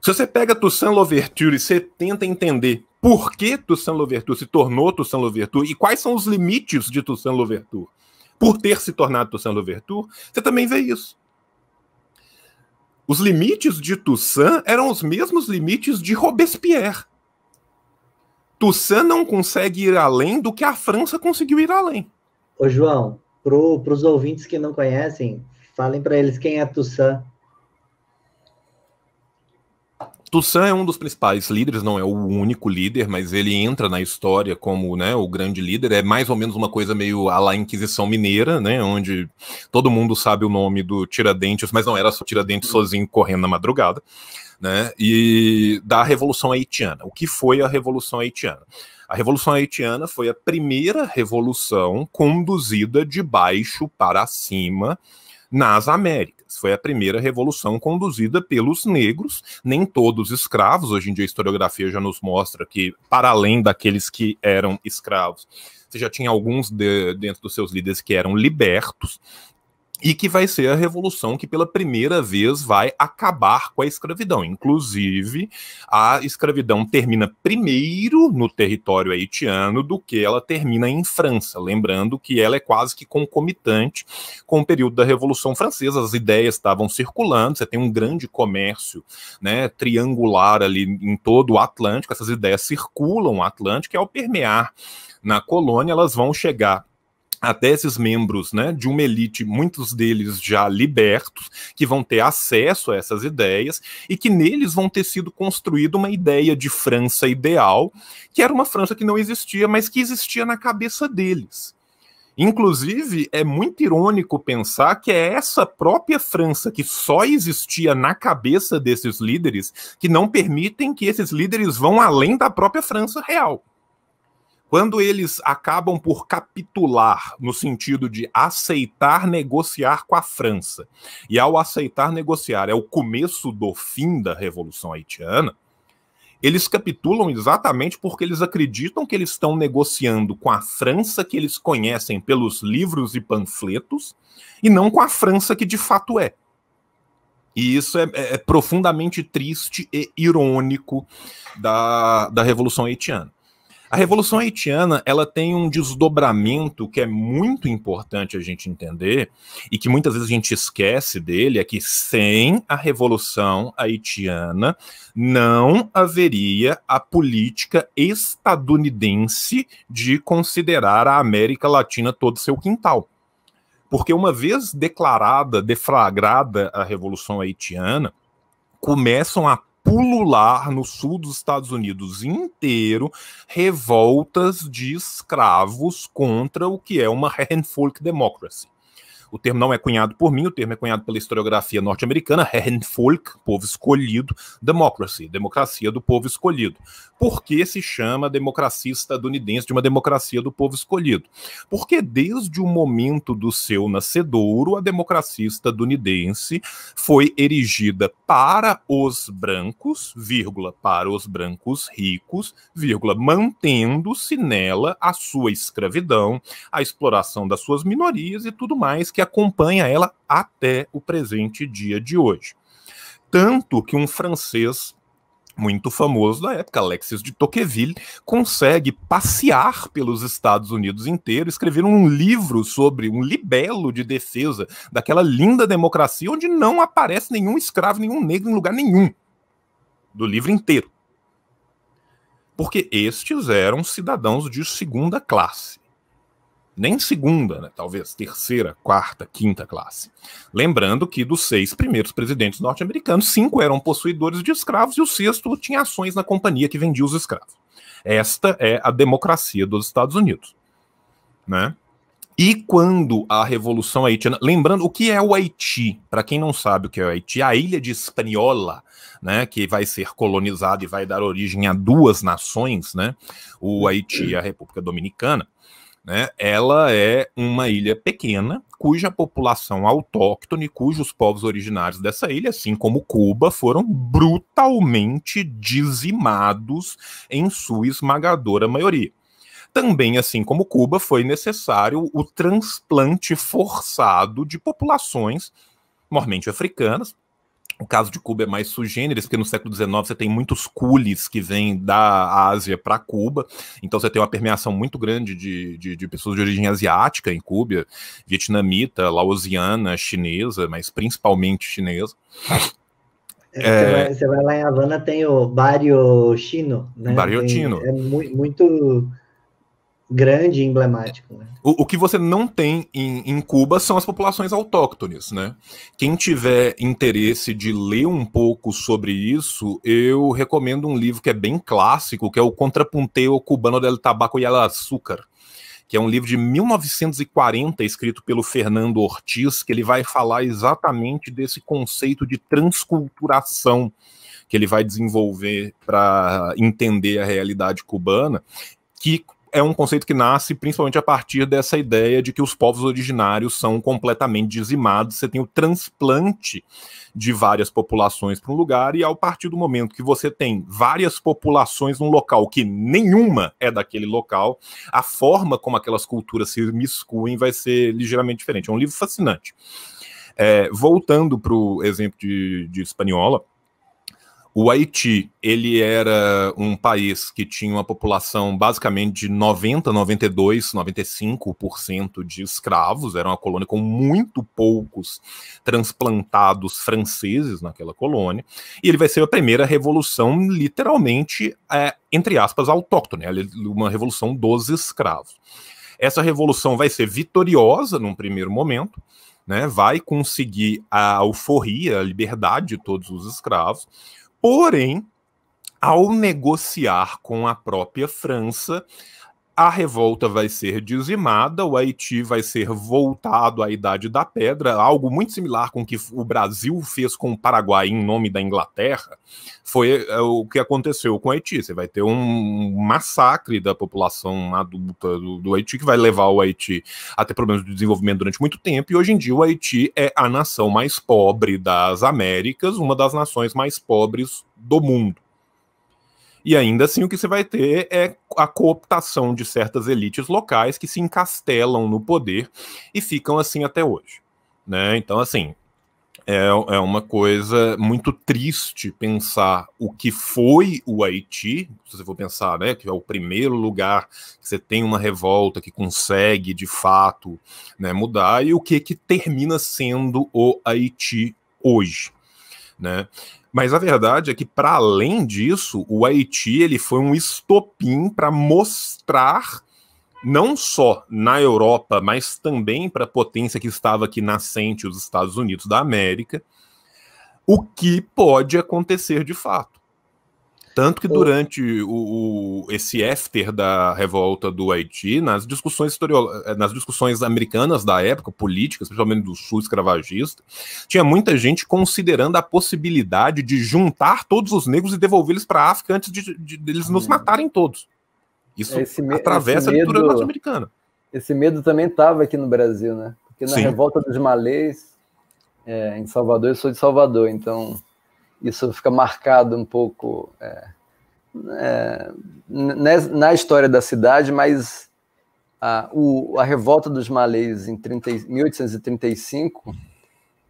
Se você pega Toussaint Louverture e você tenta entender por que Toussaint Louverture se tornou Toussaint Louverture e quais são os limites de Toussaint Louverture, por ter se tornado Toussaint Louverture, você também vê isso. Os limites de Toussaint eram os mesmos limites de Robespierre. Toussaint não consegue ir além do que a França conseguiu ir além. Ô, João, para os ouvintes que não conhecem, falem para eles quem é Toussaint. Toussaint é um dos principais líderes, não é o único líder, mas ele entra na história como né, o grande líder. É mais ou menos uma coisa meio à la Inquisição Mineira, né, onde todo mundo sabe o nome do Tiradentes, mas não era só Tiradentes sozinho correndo na madrugada, né, e da Revolução Haitiana. O que foi a Revolução Haitiana? A Revolução Haitiana foi a primeira revolução conduzida de baixo para cima nas Américas foi a primeira revolução conduzida pelos negros, nem todos escravos. Hoje em dia a historiografia já nos mostra que, para além daqueles que eram escravos, você já tinha alguns de, dentro dos seus líderes que eram libertos e que vai ser a revolução que pela primeira vez vai acabar com a escravidão. Inclusive, a escravidão termina primeiro no território haitiano do que ela termina em França, lembrando que ela é quase que concomitante com o período da Revolução Francesa, as ideias estavam circulando, você tem um grande comércio, né, triangular ali em todo o Atlântico, essas ideias circulam o Atlântico e ao permear na colônia elas vão chegar até esses membros né, de uma elite, muitos deles já libertos, que vão ter acesso a essas ideias e que neles vão ter sido construída uma ideia de França ideal, que era uma França que não existia, mas que existia na cabeça deles. Inclusive, é muito irônico pensar que é essa própria França que só existia na cabeça desses líderes que não permitem que esses líderes vão além da própria França real. Quando eles acabam por capitular, no sentido de aceitar negociar com a França, e ao aceitar negociar é o começo do fim da Revolução Haitiana, eles capitulam exatamente porque eles acreditam que eles estão negociando com a França que eles conhecem pelos livros e panfletos, e não com a França que de fato é. E isso é, é, é profundamente triste e irônico da, da Revolução Haitiana. A Revolução Haitiana ela tem um desdobramento que é muito importante a gente entender e que muitas vezes a gente esquece dele, é que sem a Revolução Haitiana não haveria a política estadunidense de considerar a América Latina todo seu quintal. Porque uma vez declarada, deflagrada a Revolução Haitiana, começam a pulular no sul dos Estados Unidos inteiro revoltas de escravos contra o que é uma handful Democracy. O termo não é cunhado por mim, o termo é cunhado pela historiografia norte-americana, Herrenvolk, povo escolhido, democracy, democracia do povo escolhido. Por que se chama democracia estadunidense de uma democracia do povo escolhido? Porque desde o momento do seu nascedouro, a democracia estadunidense foi erigida para os brancos, vírgula, para os brancos ricos, vírgula, mantendo-se nela a sua escravidão, a exploração das suas minorias e tudo mais que acompanha ela até o presente dia de hoje. Tanto que um francês muito famoso da época, Alexis de Tocqueville, consegue passear pelos Estados Unidos inteiro, escrever um livro sobre um libelo de defesa daquela linda democracia onde não aparece nenhum escravo, nenhum negro em lugar nenhum do livro inteiro. Porque estes eram cidadãos de segunda classe nem segunda, né? talvez terceira, quarta, quinta classe. Lembrando que dos seis primeiros presidentes norte-americanos, cinco eram possuidores de escravos e o sexto tinha ações na companhia que vendia os escravos. Esta é a democracia dos Estados Unidos. Né? E quando a Revolução Haitiana. Lembrando, o que é o Haiti? Para quem não sabe o que é o Haiti, a ilha de espanhola né, que vai ser colonizada e vai dar origem a duas nações, né, o Haiti e a República Dominicana né, ela é uma ilha pequena, cuja população autóctone, cujos povos originários dessa ilha, assim como Cuba, foram brutalmente dizimados em sua esmagadora maioria. Também, assim como Cuba, foi necessário o transplante forçado de populações, mormente africanas, o caso de Cuba é mais sugêneres, porque no século XIX você tem muitos cules que vêm da Ásia para Cuba, então você tem uma permeação muito grande de, de, de, pessoas de origem asiática em Cuba, vietnamita, laosiana, chinesa, mas principalmente chinesa. É, você, é. vai, você, vai, lá em Havana, tem o Barrio Chino, né? Barrio tem, Chino. É muito grande e emblemático. Né? O, o, que você não tem em, em, Cuba são as populações autóctones, né? Quem tiver interesse de ler um pouco sobre isso, eu recomendo um livro que é bem clássico, que é o Contrapunteo Cubano del Tabaco e el que é um livro de 1940, escrito pelo Fernando Ortiz, que ele vai falar exatamente desse conceito de transculturação que ele vai desenvolver para entender a realidade cubana, que é um conceito que nasce principalmente a partir dessa ideia de que os povos originários são completamente dizimados. Você tem o transplante de várias populações para um lugar, e ao partir do momento que você tem várias populações num local que nenhuma é daquele local, a forma como aquelas culturas se miscuem vai ser ligeiramente diferente. É um livro fascinante. É, voltando para o exemplo de, de Espanhola, o Haiti, ele era um país que tinha uma população basicamente de 90, 92, 95% de escravos, era uma colônia com muito poucos transplantados franceses naquela colônia, e ele vai ser a primeira revolução literalmente, é, entre aspas, autóctone, uma revolução dos escravos. Essa revolução vai ser vitoriosa num primeiro momento, né, vai conseguir a alforria, a liberdade de todos os escravos, Porém, ao negociar com a própria França, a revolta vai ser dizimada, o Haiti vai ser voltado à Idade da Pedra, algo muito similar com o que o Brasil fez com o Paraguai em nome da Inglaterra, foi é, o que aconteceu com o Haiti. Você vai ter um massacre da população adulta do, do Haiti, que vai levar o Haiti a ter problemas de desenvolvimento durante muito tempo, e hoje em dia o Haiti é a nação mais pobre das Américas, uma das nações mais pobres do mundo. E ainda assim, o que você vai ter é a cooptação de certas elites locais que se encastelam no poder e ficam assim até hoje. Né? Então, assim, é, é uma coisa muito triste pensar o que foi o Haiti, se você for pensar, né, que é o primeiro lugar que você tem uma revolta que consegue, de fato, né, mudar, e o que, que termina sendo o Haiti hoje. Né? Mas a verdade é que, para além disso, o Haiti ele foi um estopim para mostrar, não só na Europa, mas também para a potência que estava aqui nascente, os Estados Unidos da América, o que pode acontecer de fato. Tanto que durante o, o, esse after da revolta do Haiti, nas discussões eh, nas discussões americanas da época, políticas, principalmente do sul escravagista, tinha muita gente considerando a possibilidade de juntar todos os negros e devolvê-los para a África antes de, de, de eles nos uhum. matarem todos. Isso atravessa a cultura norte-americana. Esse medo também estava aqui no Brasil, né? Porque na Sim. revolta dos malês, é, em Salvador, eu sou de Salvador, então isso fica marcado um pouco é, é, né, na história da cidade, mas a, o, a revolta dos malês em 30, 1835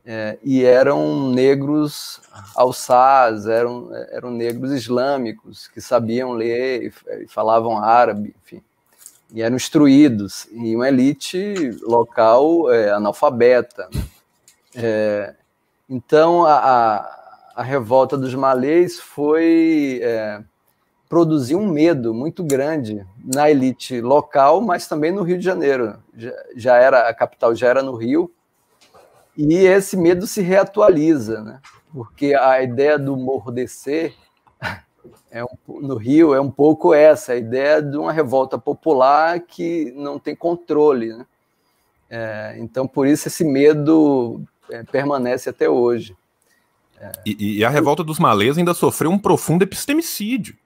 é, e eram negros alçás, eram, eram negros islâmicos que sabiam ler e, e falavam árabe, enfim, e eram instruídos, e uma elite local é, analfabeta. Né? É, então, a a revolta dos malês foi é, produzir um medo muito grande na elite local, mas também no Rio de Janeiro. Já, já era a capital, já era no Rio, e esse medo se reatualiza, né? Porque a ideia do morro descer é um, no Rio é um pouco essa, a ideia de uma revolta popular que não tem controle, né? É, então, por isso esse medo é, permanece até hoje. E, e, a revolta dos malês ainda sofreu um profundo epistemicídio.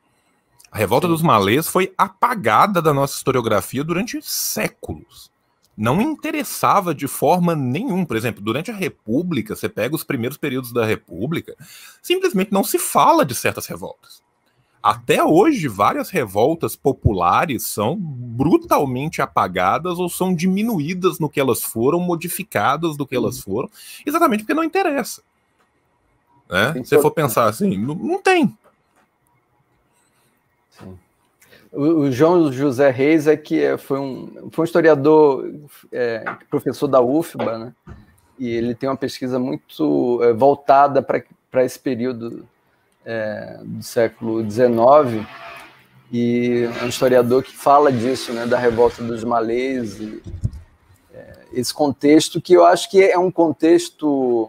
A revolta Sim. dos malês foi apagada da nossa historiografia durante séculos. Não interessava de forma nenhuma. Por exemplo, durante a República, você pega os primeiros períodos da República, simplesmente não se fala de certas revoltas. Até hoje, várias revoltas populares são brutalmente apagadas ou são diminuídas no que elas foram, modificadas do que elas foram, exatamente porque não interessa. Né? Sim, Se for pensar assim, não, não tem. O, João José Reis é que é, foi um, foi um historiador, é, professor da UFBA, né? e ele tem uma pesquisa muito é, voltada para esse período é, do século XIX, e é um historiador que fala disso, né, da revolta dos malês, e, é, esse contexto que eu acho que é um contexto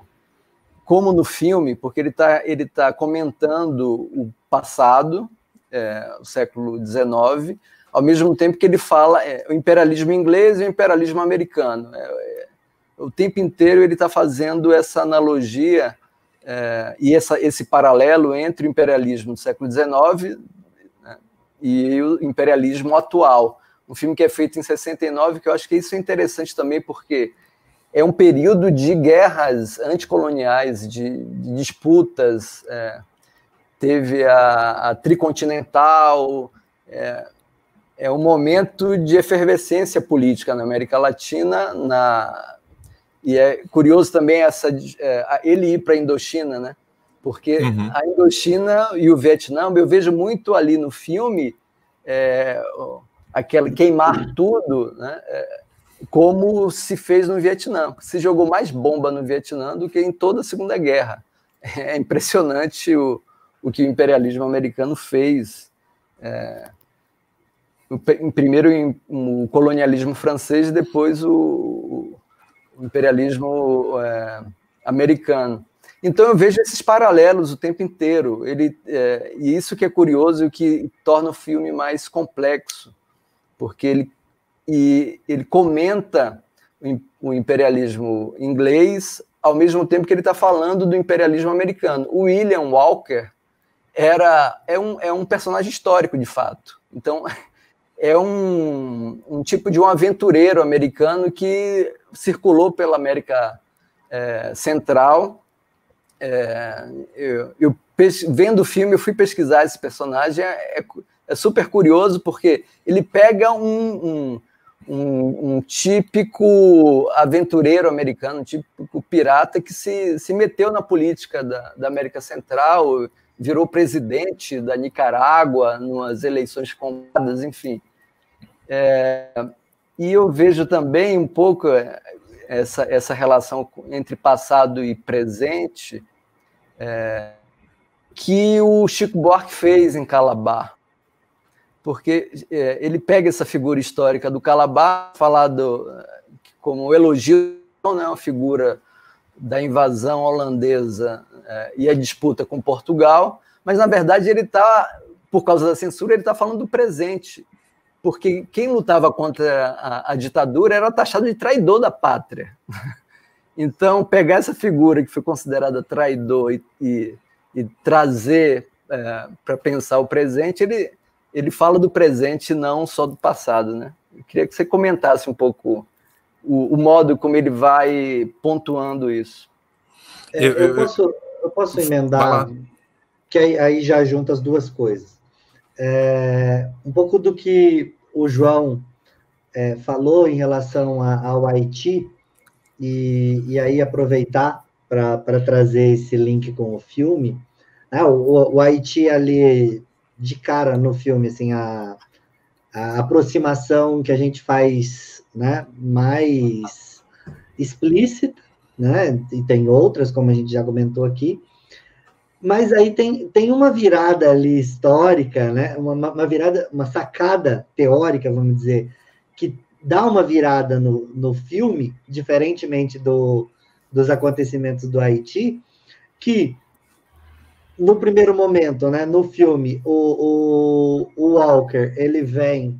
como no filme, porque ele está ele tá comentando o passado, é, o século XIX, ao mesmo tempo que ele fala é, o imperialismo inglês e o imperialismo americano. É, é o tempo inteiro ele está fazendo essa analogia é, e essa, esse paralelo entre o imperialismo do século XIX né, e o imperialismo atual. Um filme que é feito em 69, que eu acho que isso é interessante também, porque é um período de guerras anticoloniais, de, de disputas. É, teve a, a Tricontinental, é, é um momento de efervescência política na América Latina, na, e é curioso também essa, é, ele ir para a Indochina, né? porque uhum. a Indochina e o Vietnã, eu vejo muito ali no filme é, aquela queimar uhum. tudo, né? É, como se fez no Vietnã. Se jogou mais bomba no Vietnã do que em toda a Segunda Guerra. É impressionante o, o que o imperialismo americano fez. É, primeiro em, o colonialismo francês, e depois o, o imperialismo é, americano. Então eu vejo esses paralelos o tempo inteiro. Ele, é, e isso que é curioso e que torna o filme mais complexo, porque ele e ele comenta o imperialismo inglês ao mesmo tempo que ele está falando do imperialismo americano. O William Walker era é um, é um personagem histórico de fato. Então é um, um tipo de um aventureiro americano que circulou pela América é, Central. É, eu, eu vendo o filme, eu fui pesquisar esse personagem. É, é, é super curioso porque ele pega um, um um, um, típico aventureiro americano, um típico pirata que se, se meteu na política da, da América Central, virou presidente da Nicarágua nas eleições compradas, enfim. É, e eu vejo também um pouco é, essa, essa relação entre passado e presente é, que o Chico Buarque fez em Calabar porque é, ele pega essa figura histórica do Calabar, falado como elogio, não é uma figura da invasão holandesa é, e a disputa com Portugal, mas na verdade ele está, por causa da censura, ele está falando do presente, porque quem lutava contra a, a, ditadura era taxado de traidor da pátria. Então, pegar essa figura que foi considerada traidor e, e, e trazer é, para pensar o presente, ele, ele fala do presente não só do passado, né? Eu queria que você comentasse um pouco o, o modo como ele vai pontuando isso. Eu, é, eu, eu posso, eu posso emendar, que aí, aí, já junta as duas coisas. É, um pouco do que o João é, falou em relação a, ao Haiti, e, e aí aproveitar para trazer esse link com o filme. Ah, o, o Haiti ali de cara no filme, assim, a, a aproximação que a gente faz, né, mais explícita, né, e tem outras, como a gente já comentou aqui, mas aí tem, tem uma virada ali histórica, né, uma, uma virada, uma sacada teórica, vamos dizer, que dá uma virada no, no filme, diferentemente do, dos acontecimentos do Haiti, que no primeiro momento, né, no filme, o, o, o Walker ele vem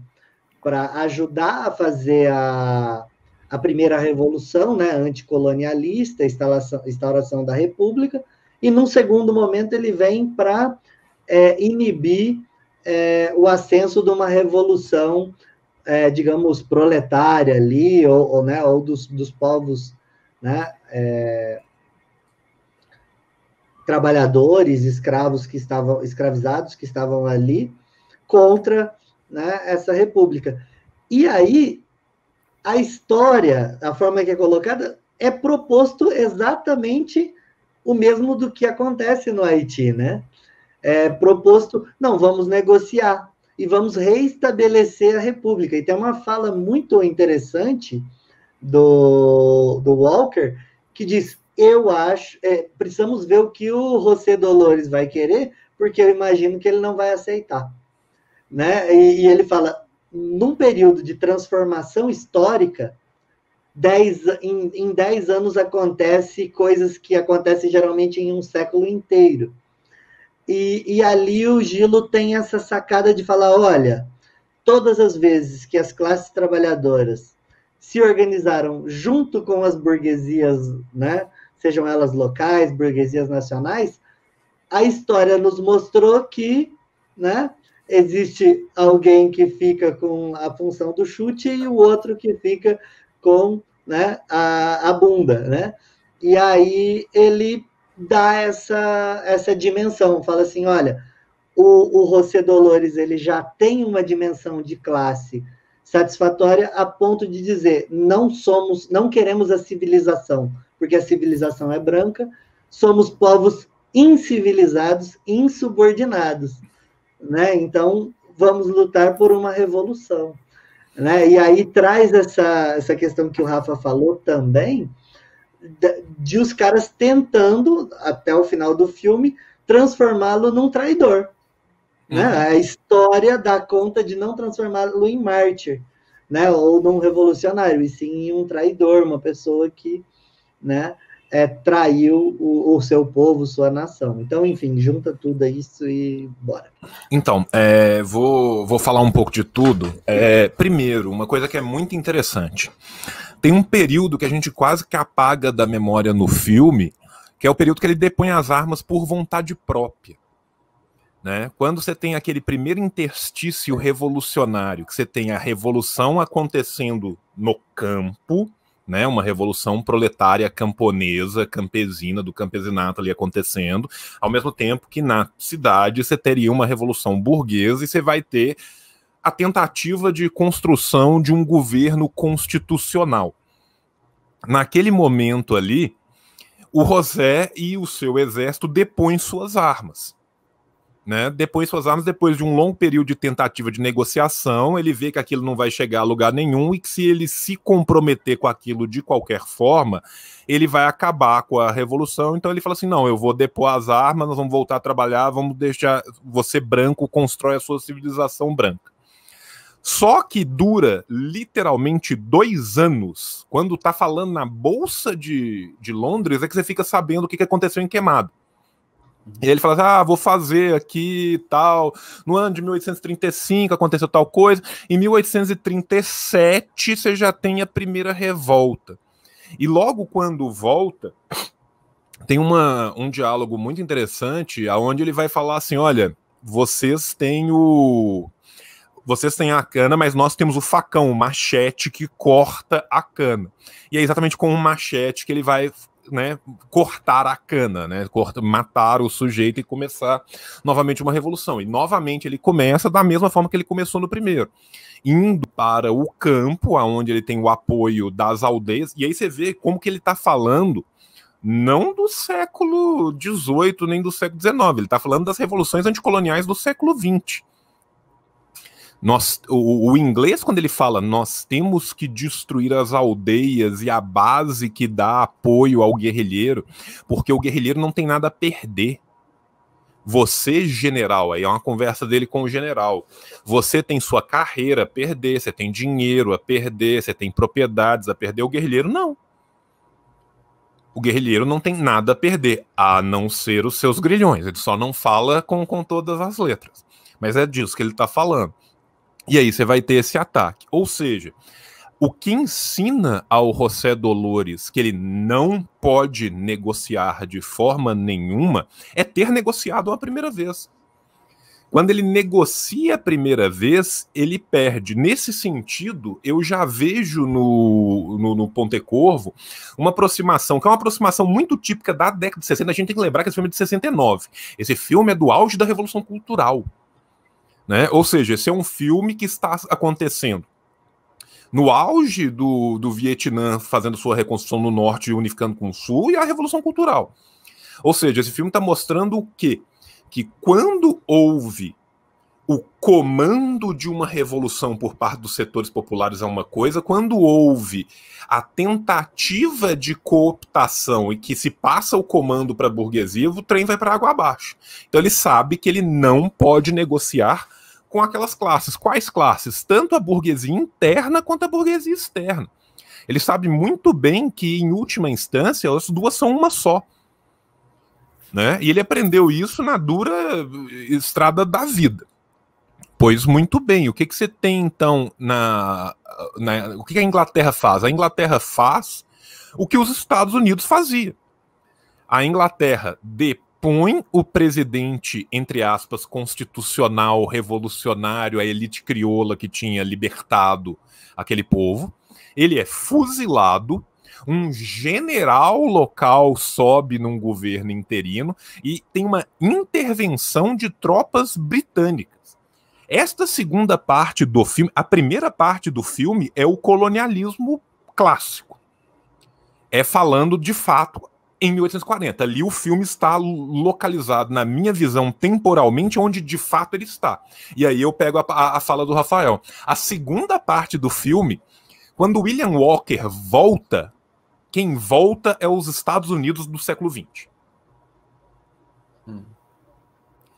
para ajudar a fazer a, a primeira revolução, né, anticolonialista, instalação, instauração da República, e num segundo momento ele vem para é, inibir é, o ascenso de uma revolução, é, digamos, proletária ali, ou, ou, né, ou dos, dos povos né, é, trabalhadores, escravos que estavam escravizados que estavam ali contra né, essa república. E aí a história, a forma que é colocada, é proposto exatamente o mesmo do que acontece no Haiti, né? É proposto, não, vamos negociar e vamos reestabelecer a república. E tem uma fala muito interessante do, do Walker que diz: eu acho, é, precisamos ver o que o José Dolores vai querer, porque eu imagino que ele não vai aceitar. Né? E, e ele fala, num período de transformação histórica, dez, em, em dez anos acontece coisas que acontecem geralmente em um século inteiro. E, e ali o Gilo tem essa sacada de falar, olha, todas as vezes que as classes trabalhadoras se organizaram junto com as burguesias, né, sejam elas locais, burguesias nacionais, a história nos mostrou que né, existe alguém que fica com a função do chute e o outro que fica com né, a, a bunda. Né? E aí ele dá essa, essa dimensão, fala assim, olha, o, o José Dolores ele já tem uma dimensão de classe satisfatória a ponto de dizer não somos, não queremos a civilização, porque a civilização é branca, somos povos incivilizados, insubordinados, né? Então vamos lutar por uma revolução, né? E aí traz essa essa questão que o Rafa falou também de, de os caras tentando até o final do filme transformá-lo num traidor, né? A história dá conta de não transformá-lo em mártir, né? ou num revolucionário, e sim em um traidor, uma pessoa que né, é, traiu o, o, seu povo, sua nação. Então, enfim, junta tudo isso e bora. Então, é, vou, vou falar um pouco de tudo. É, primeiro, uma coisa que é muito interessante. Tem um período que a gente quase que apaga da memória no filme, que é o período que ele depõe as armas por vontade própria. Né? Quando você tem aquele primeiro interstício revolucionário, que você tem a revolução acontecendo no campo, né, uma revolução proletária camponesa, campesina, do campesinato ali acontecendo, ao mesmo tempo que na cidade você teria uma revolução burguesa e você vai ter a tentativa de construção de um governo constitucional. Naquele momento ali, o José e o seu exército depõem suas armas. Né? Depois, armas, depois de um longo período de tentativa de negociação, ele vê que aquilo não vai chegar a lugar nenhum e que se ele se comprometer com aquilo de qualquer forma, ele vai acabar com a revolução. Então ele fala assim: não, eu vou depor as armas, nós vamos voltar a trabalhar, vamos deixar você branco, constrói a sua civilização branca. Só que dura literalmente dois anos. Quando tá falando na Bolsa de, de Londres, é que você fica sabendo o que, que aconteceu em Queimado. E ele fala assim, ah, vou fazer aqui tal. No ano de 1835 aconteceu tal coisa. Em 1837 você já tem a primeira revolta. E logo quando volta, tem uma, um diálogo muito interessante, aonde ele vai falar assim: olha, vocês têm o. Vocês têm a cana, mas nós temos o facão, o machete que corta a cana. E é exatamente com o machete que ele vai né, cortar a cana, né, cortar, matar o sujeito e começar novamente uma revolução. E novamente ele começa da mesma forma que ele começou no primeiro, indo para o campo, aonde ele tem o apoio das aldeias. E aí você vê como que ele está falando não do século XVIII nem do século XIX, ele está falando das revoluções anticoloniais do século XX. Nós, o, o, inglês, quando ele fala nós temos que destruir as aldeias e a base que dá apoio ao guerrilheiro, porque o guerrilheiro não tem nada a perder. Você, general, aí é uma conversa dele com o general. Você tem sua carreira a perder, você tem dinheiro a perder, você tem propriedades a perder. O guerrilheiro não. O guerrilheiro não tem nada a perder, a não ser os seus grilhões. Ele só não fala com, com todas as letras. Mas é disso que ele está falando. E aí você vai ter esse ataque. Ou seja, o que ensina ao José Dolores que ele não pode negociar de forma nenhuma é ter negociado a primeira vez. Quando ele negocia a primeira vez, ele perde. Nesse sentido, eu já vejo no, no, no Corvo uma aproximação, que é uma aproximação muito típica da década de 60. A gente tem que lembrar que esse filme é de 69. Esse filme é do auge da Revolução Cultural. Né? Ou seja, esse é um filme que está acontecendo no auge do, do Vietnã fazendo sua reconstrução no norte e unificando com o sul, e a Revolução Cultural. Ou seja, esse filme está mostrando o quê? Que quando houve o comando de uma revolução por parte dos setores populares é uma coisa, quando houve a tentativa de cooptação e que se passa o comando para a burguesia, o trem vai para água abaixo. Então ele sabe que ele não pode negociar com aquelas classes. Quais classes? Tanto a burguesia interna quanto a burguesia externa. Ele sabe muito bem que, em última instância, as duas são uma só. Né? E ele aprendeu isso na dura estrada da vida. Pois muito bem. O que, que você tem então na, na o que a Inglaterra faz? A Inglaterra faz o que os Estados Unidos fazia. A Inglaterra depõe o presidente entre aspas constitucional, revolucionário, a elite crioula que tinha libertado aquele povo. Ele é fuzilado. Um general local sobe num governo interino e tem uma intervenção de tropas britânicas esta segunda parte do filme, a primeira parte do filme é o colonialismo clássico. É falando de fato em 1840. Ali o filme está localizado, na minha visão, temporalmente, onde de fato ele está. E aí eu pego a, a, a fala do Rafael. A segunda parte do filme, quando William Walker volta, quem volta é os Estados Unidos do século XX.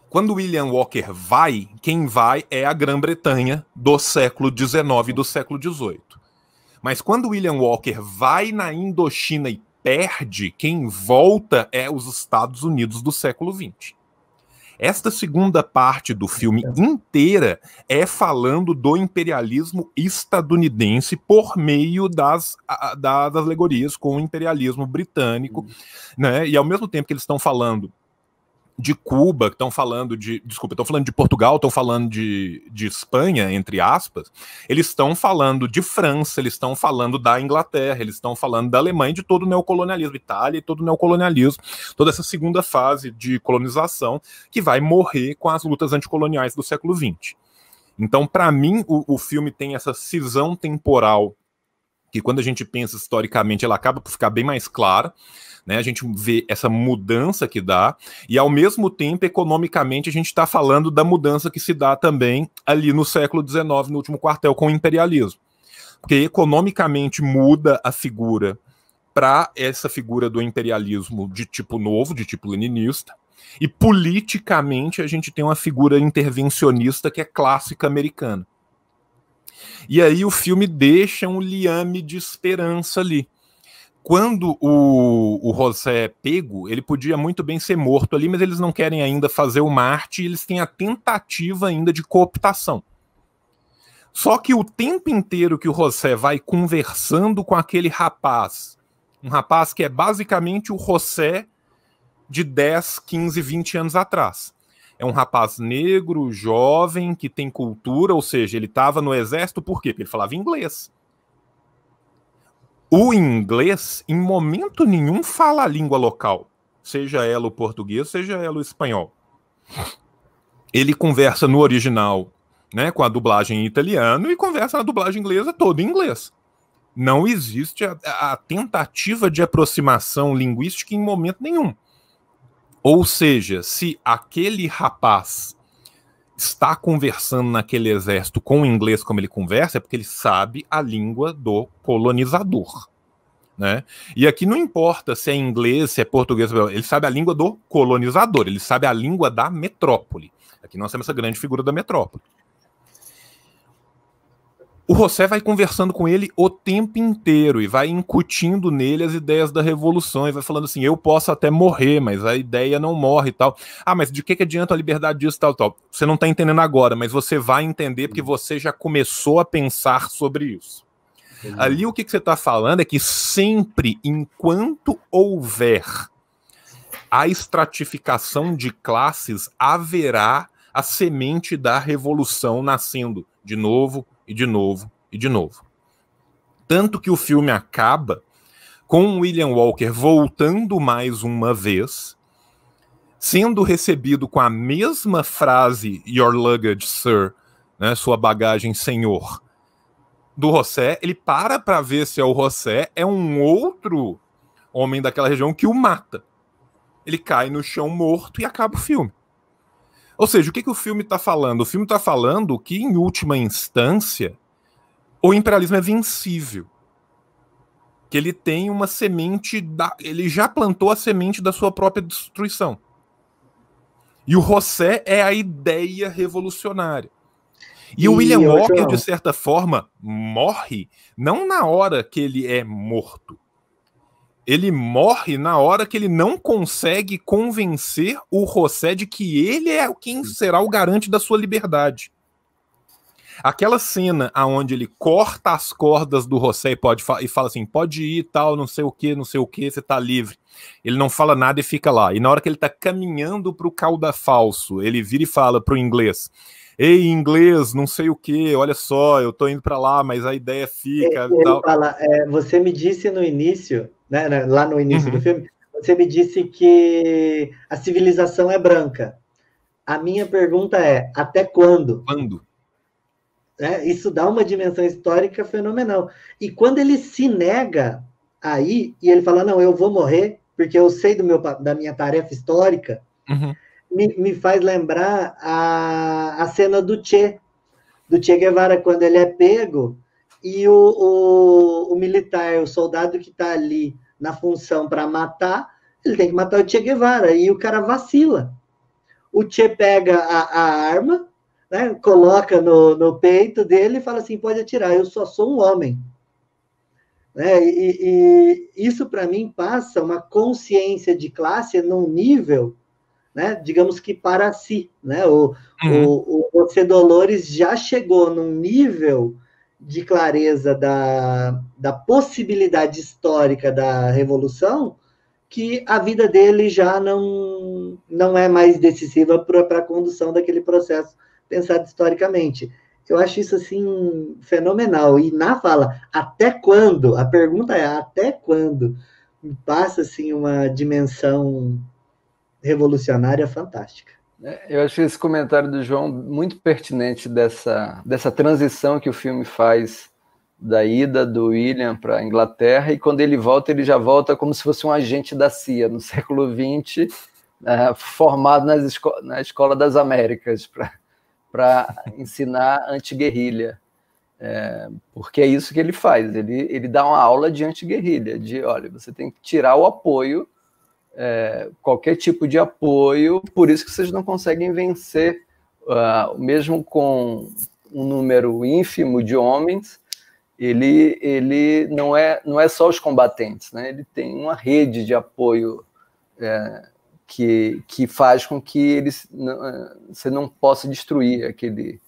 Quando William Walker vai, quem vai é a Grã-Bretanha do século XIX e do século XVIII. Mas quando William Walker vai na Indochina e perde, quem volta é os Estados Unidos do século XX. Esta segunda parte do filme inteira é falando do imperialismo estadunidense por meio das, das alegorias com o imperialismo britânico, né? E ao mesmo tempo que eles estão falando de Cuba, que estão falando de. Desculpa, estão falando de Portugal, estão falando de, de Espanha, entre aspas, eles estão falando de França, eles estão falando da Inglaterra, eles estão falando da Alemanha, de todo o neocolonialismo, Itália e todo o neocolonialismo, toda essa segunda fase de colonização que vai morrer com as lutas anticoloniais do século XX. Então, para mim, o, o filme tem essa cisão temporal que, quando a gente pensa historicamente, ela acaba por ficar bem mais clara né? A gente vê essa mudança que dá, e ao mesmo tempo, economicamente, a gente está falando da mudança que se dá também ali no século XIX, no último quartel, com o imperialismo. Porque economicamente muda a figura para essa figura do imperialismo de tipo novo, de tipo leninista, e politicamente a gente tem uma figura intervencionista que é clássica americana. E aí o filme deixa um liame de esperança ali quando o, o José é pego, ele podia muito bem ser morto ali, mas eles não querem ainda fazer o Marte, eles têm a tentativa ainda de cooptação. Só que o tempo inteiro que o José vai conversando com aquele rapaz, um rapaz que é basicamente o José de 10, 15, 20 anos atrás. É um rapaz negro, jovem, que tem cultura, ou seja, ele estava no exército por quê? Porque ele falava inglês o inglês, em momento nenhum, fala a língua local, seja ela o português, seja ela o espanhol. Ele conversa no original, né, com a dublagem em italiano e conversa na dublagem inglesa todo em inglês. Não existe a, a tentativa de aproximação linguística em momento nenhum. Ou seja, se aquele rapaz está conversando naquele exército com o inglês como ele conversa é porque ele sabe a língua do colonizador. Né? E aqui não importa se é inglês, se é português, ele sabe a língua do colonizador, ele sabe a língua da metrópole. Aqui nós temos essa grande figura da metrópole o José vai conversando com ele o tempo inteiro e vai incutindo nele as ideias da revolução e vai falando assim: eu posso até morrer, mas a ideia não morre e tal. Ah, mas de que, que adianta a liberdade disso, tal, tal? Você não está entendendo agora, mas você vai entender porque uhum. você já começou a pensar sobre isso. Entendi. Ali o que, que você está falando é que sempre, enquanto houver a estratificação de classes, haverá a semente da revolução nascendo. De novo, e de novo e de novo. Tanto que o filme acaba com William Walker voltando mais uma vez, sendo recebido com a mesma frase Your luggage, sir, né, sua bagagem, senhor, do José, Ele para para ver se é o José, é um outro homem daquela região que o mata. Ele cai no chão morto e acaba o filme. Ou seja, o que, que o filme está falando? O filme está falando que, em última instância, o imperialismo é vencível. Que ele tem uma semente da. Ele já plantou a semente da sua própria destruição. E o José é a ideia revolucionária. E, e o William Walker, de certa forma, morre não na hora que ele é morto, ele morre na hora que ele não consegue convencer o José de que ele é quem será o garante da sua liberdade. Aquela cena aonde ele corta as cordas do José e, pode, e fala assim, pode ir tal, não sei o que, não sei o que, você tá livre. Ele não fala nada e fica lá. E na hora que ele tá caminhando pro cauda falso, ele vira e fala pro inglês, ei, inglês, não sei o que, olha só, eu tô indo para lá, mas a ideia fica. Ele, ele fala, é, você me disse no início né, né, lá no início uhum. do filme, você me disse que a civilização é branca. A minha pergunta é: até quando? Quando? É, isso dá uma dimensão histórica fenomenal. E quando ele se nega aí, e ele fala: não, eu vou morrer, porque eu sei do meu, da minha tarefa histórica, uhum. me, me, faz lembrar a, a cena do Che, do Che Guevara, quando ele é pego e o, o, o militar, o soldado que está ali na função para matar, ele tem que matar o Che Guevara, e o cara vacila. O Che pega a, a arma, né, coloca no, no, peito dele e fala assim: pode atirar, eu só sou um homem. Né? E, e isso, para mim, passa uma consciência de classe num nível, né, digamos que para si. Né? O, uhum. o, o, você, Dolores, já chegou num nível de clareza da, da possibilidade histórica da revolução que a vida dele já não, não é mais decisiva para a condução daquele processo pensado historicamente. Eu acho isso assim fenomenal. E na fala, até quando? A pergunta é até quando? Passa assim uma dimensão revolucionária fantástica. É, eu achei esse comentário do João muito pertinente dessa, dessa transição que o filme faz da ida do William para a Inglaterra, e quando ele volta, ele já volta como se fosse um agente da CIA no século XX, né, formado nas esco na Escola das Américas para ensinar antiguerrilha. É, porque é isso que ele faz, ele, ele dá uma aula de antiguerrilha, de olha, você tem que tirar o apoio é, qualquer tipo de apoio, por isso que vocês não conseguem vencer, uh, mesmo com um número ínfimo de homens, ele, ele não, é, não é só os combatentes, né? ele tem uma rede de apoio é, que, que faz com que eles não, é, você não possa destruir aquele,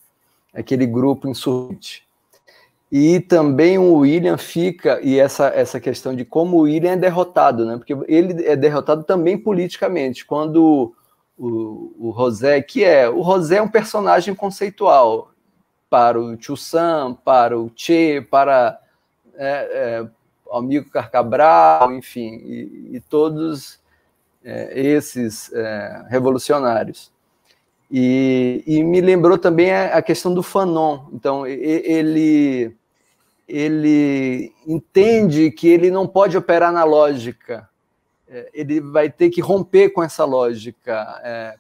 aquele grupo insurgente. E também o William fica, e essa, essa questão de como o William é derrotado, né? Porque ele é derrotado também politicamente. Quando o, o José, que é. O José é um personagem conceitual para o Tio Sam, para o Che, para é, é, Amigo Carcabral, enfim, e, e todos é, esses é, revolucionários. E, e, me lembrou também a questão do Fanon. Então, ele ele entende que ele não pode operar na lógica, é, ele vai ter que romper com essa lógica é,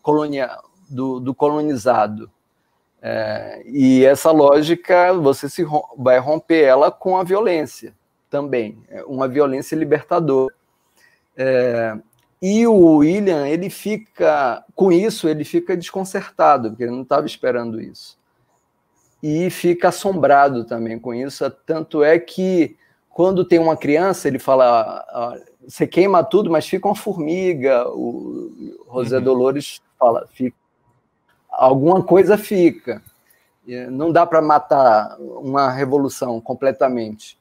do, do colonizado. É, e essa lógica, você se vai romper ela com a violência também, é uma violência libertadora. É, e o William, ele fica, com isso, ele fica desconcertado, porque ele não estava esperando isso e fica assombrado também com isso. Tanto é que quando tem uma criança, ele fala: ah, você queima tudo, mas fica uma formiga. O José uhum. Dolores fala: fica, alguma coisa fica. Não dá para matar uma revolução completamente.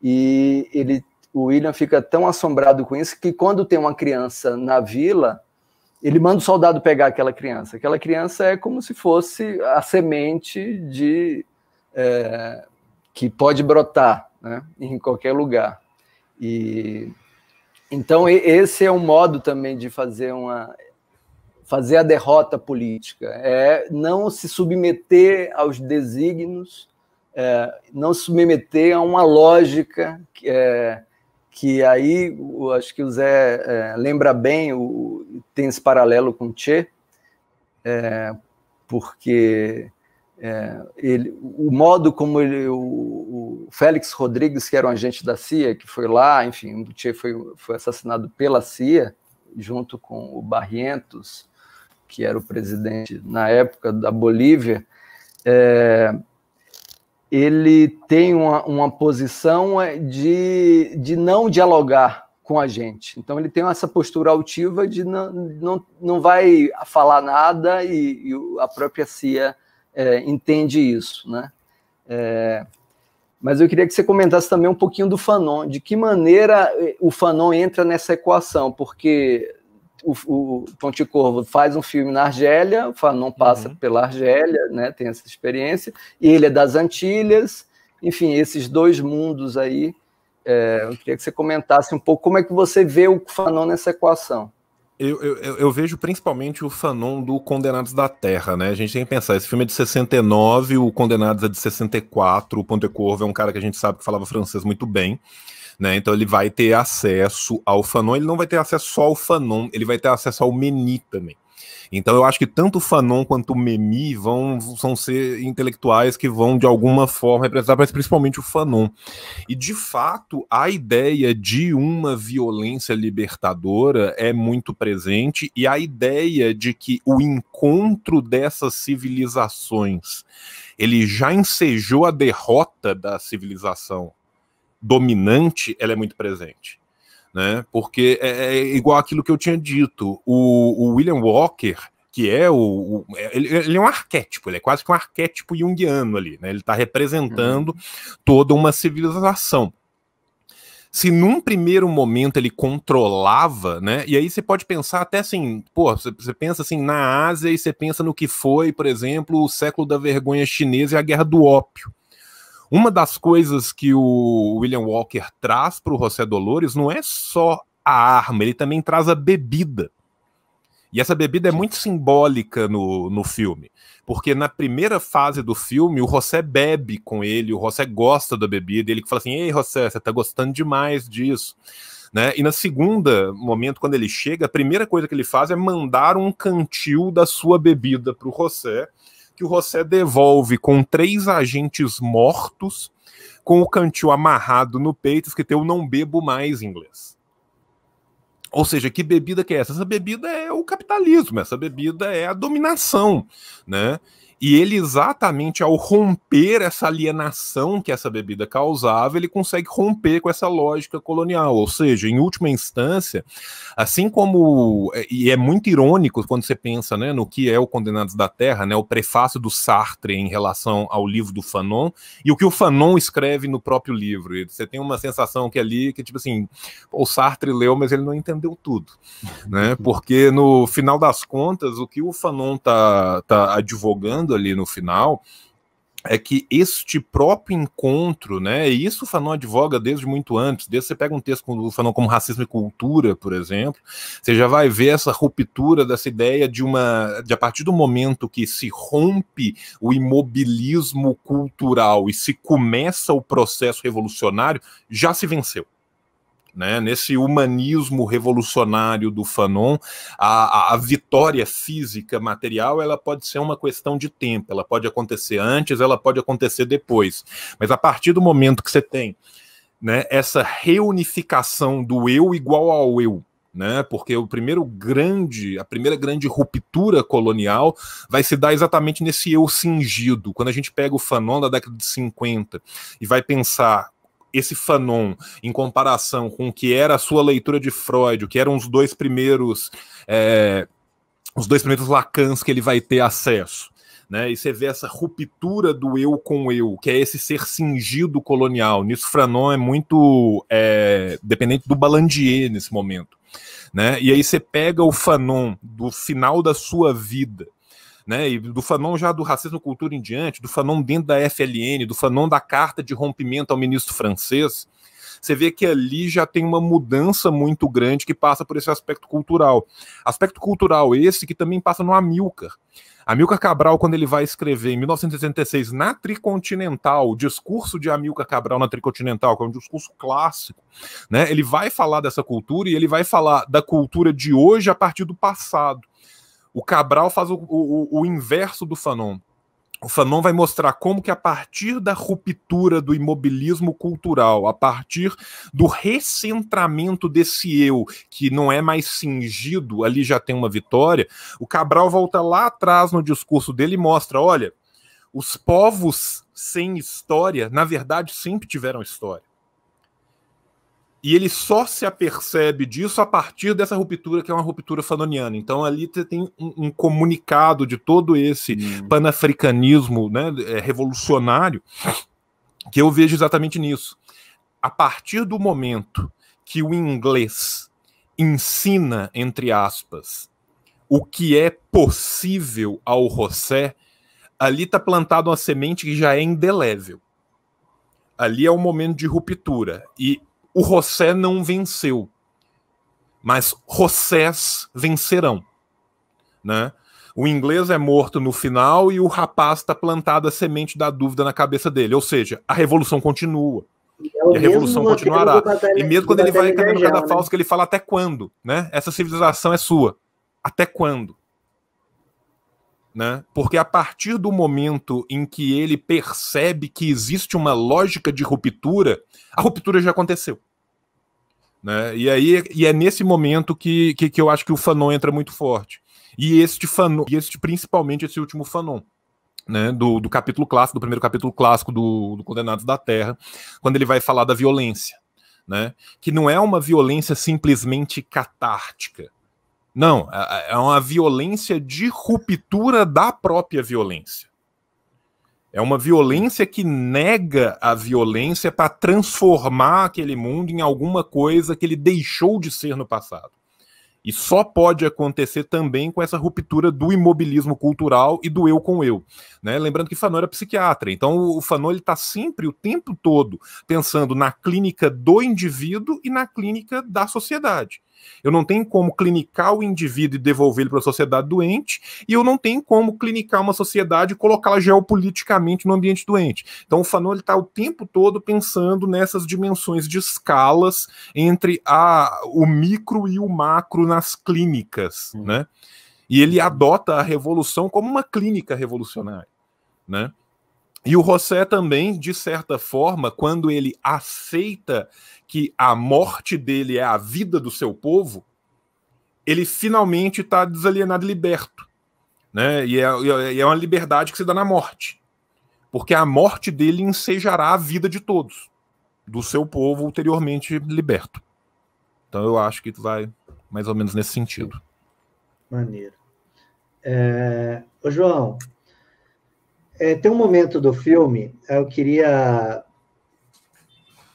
E ele, o William fica tão assombrado com isso que quando tem uma criança na vila, ele manda o soldado pegar aquela criança. Aquela criança é como se fosse a semente de é, que pode brotar né, em qualquer lugar. E então esse é um modo também de fazer uma fazer a derrota política, é não se submeter aos desígnios, é, não se submeter a uma lógica é, que aí acho que o Zé é, lembra bem, o, tem esse paralelo com o Che, é, porque é, ele, o modo como ele, o, o, Félix Rodrigues, que era um agente da CIA, que foi lá, enfim, o Che foi, foi assassinado pela CIA, junto com o Barrientos, que era o presidente na época da Bolívia, é, ele tem uma, uma posição é, de, de não dialogar com a gente. Então ele tem essa postura altiva de não, não, não vai falar nada e, e a própria CIA é, entende isso, né? É, mas eu queria que você comentasse também um pouquinho do Fanon, de que maneira é, o Fanon entra nessa equação, porque o, o Ponte Corvo faz um filme na Argélia, Fanon passa uhum. pela Argélia, né? Tem essa experiência. E ele é das Antilhas. Enfim, esses dois mundos aí. É, eu queria que você comentasse um pouco como é que você vê o Fanon nessa equação. Eu, eu, eu, vejo principalmente o Fanon do Condenados da Terra, né? A gente tem que pensar, esse filme é de 69, o Condenados é de 64, o Ponte Corvo é um cara que a gente sabe que falava francês muito bem. Né? Então ele vai ter acesso ao Fanon, ele não vai ter acesso só ao Fanon, ele vai ter acesso ao Meni também. Então eu acho que tanto o Fanon quanto o Memi vão são ser intelectuais que vão de alguma forma representar, mas principalmente o Fanon. E de fato, a ideia de uma violência libertadora é muito presente e a ideia de que o encontro dessas civilizações ele já ensejou a derrota da civilização dominante, ela é muito presente. Né? Porque é, é igual aquilo que eu tinha dito, o, o William Walker, que é o, o é, ele, ele, é um arquétipo, ele é quase que um arquétipo junguiano ali, né? Ele está representando uhum. toda uma civilização. Se num primeiro momento ele controlava, né? E aí você pode pensar até assim, pô, você, você pensa assim na Ásia e você pensa no que foi, por exemplo, o século da vergonha chinesa e a guerra do ópio. Uma das coisas que o William Walker traz para o José Dolores não é só a arma, ele também traz a bebida. E essa bebida é muito simbólica no, no filme, porque na primeira fase do filme o José bebe com ele, o José gosta da bebida, ele fala assim: ei, José, você tá gostando demais disso. Né? E na segunda momento, quando ele chega, a primeira coisa que ele faz é mandar um cantil da sua bebida para o José, que o José devolve com três agentes mortos, com o cantil amarrado no peito, que tem o não bebo mais em inglês. Ou seja, que bebida que é essa? Essa bebida é o capitalismo, essa bebida é a dominação, né? E ele, exatamente ao romper essa alienação que essa bebida causava, ele consegue romper com essa lógica colonial. Ou seja, em última instância, assim como. É, e é muito irônico quando você pensa né, no que é o Condenados da Terra, né, o prefácio do Sartre em relação ao livro do Fanon, e o que o Fanon escreve no próprio livro. Você tem uma sensação que é ali, que tipo assim, o Sartre leu, mas ele não entendeu tudo. Né? Uhum. Porque no final das contas, o que o Fanon está tá advogando ali no final é que este próprio encontro, né, e isso o Fanon advoga desde muito antes, desde você pega um texto do Fanon como Racismo e Cultura, por exemplo, você já vai ver essa ruptura dessa ideia de uma, de a partir do momento que se rompe o imobilismo cultural e se começa o processo revolucionário, já se venceu. Né, nesse humanismo revolucionário do Fanon, a, a, vitória física, material, ela pode ser uma questão de tempo, ela pode acontecer antes, ela pode acontecer depois. Mas a partir do momento que você tem né, essa reunificação do eu igual ao eu, né, porque o primeiro grande, a primeira grande ruptura colonial vai se dar exatamente nesse eu cingido. Quando a gente pega o Fanon da década de 50 e vai pensar esse Fanon, em comparação com o que era a sua leitura de Freud, o que eram os dois primeiros. É, os dois primeiros Lacans que ele vai ter acesso. Né, e você vê essa ruptura do eu com eu, que é esse ser cingido colonial. Nisso, Franon é muito é, dependente do Balandier nesse momento. Né? E aí você pega o Fanon do final da sua vida, né? E do Fanon já do racismo cultura em diante, do Fanon dentro da FLN, do Fanon da carta de rompimento ao ministro francês, você vê que ali já tem uma mudança muito grande que passa por esse aspecto cultural. Aspecto cultural esse que também passa no Amilcar. Amilcar Cabral, quando ele vai escrever em 1966 na Tricontinental, o discurso de Amilcar Cabral na Tricontinental, que é um discurso clássico, né? Ele vai falar dessa cultura e ele vai falar da cultura de hoje a partir do passado. O Cabral faz o, o, o inverso do Fanon. O Fanon vai mostrar como que a partir da ruptura do imobilismo cultural, a partir do recentramento desse eu que não é mais cingido, ali já tem uma vitória. O Cabral volta lá atrás no discurso dele e mostra, olha, os povos sem história, na verdade, sempre tiveram história. E ele só se apercebe disso a partir dessa ruptura, que é uma ruptura fanoniana. Então, ali tem um, um comunicado de todo esse hum. panafricanismo né, é, revolucionário, que eu vejo exatamente nisso. A partir do momento que o inglês ensina, entre aspas, o que é possível ao Rossé, ali está plantada uma semente que já é indelével ali é um momento de ruptura. E o José não venceu, mas Rossés vencerão, né? O inglês é morto no final e o rapaz está plantado a semente da dúvida na cabeça dele. Ou seja, a revolução continua. É e a revolução continuará. Batalha, e mesmo quando ele vai cantando cada né? falso, que ele fala até quando, né? Essa civilização é sua. Até quando? Né? Porque a partir do momento em que ele percebe que existe uma lógica de ruptura, a ruptura já aconteceu. Né? E aí e é nesse momento que, que, que eu acho que o Fanon entra muito forte. E este Fanon, e este, principalmente esse último Fanon. Né, do, do capítulo clássico, do primeiro capítulo clássico do, do Condenados da Terra, quando ele vai falar da violência, né, que não é uma violência simplesmente catártica, não, é, é uma violência de ruptura da própria violência. É uma violência que nega a violência para transformar aquele mundo em alguma coisa que ele deixou de ser no passado. E só pode acontecer também com essa ruptura do imobilismo cultural e do eu com eu. Né? Lembrando que Fanon era psiquiatra, então o Fanon está sempre, o tempo todo, pensando na clínica do indivíduo e na clínica da sociedade. Eu não tenho como clinicar o indivíduo e devolver ele para a sociedade doente, e eu não tenho como clinicar uma sociedade e colocá-la geopoliticamente no ambiente doente. Então o Fanon está o tempo todo pensando nessas dimensões de escalas entre a, o micro e o macro nas clínicas, uhum. né? E ele adota a revolução como uma clínica revolucionária, né? E o José também, de certa forma, quando ele aceita que a morte dele é a vida do seu povo, ele finalmente está desalienado e liberto. Né? É, e, é, e é uma liberdade que se dá na morte. Porque a morte dele ensejará a vida de todos, do seu povo ulteriormente liberto. Então eu acho que vai mais ou menos nesse sentido. Maneiro. É... Ô, João, é, tem um momento do filme, é, eu queria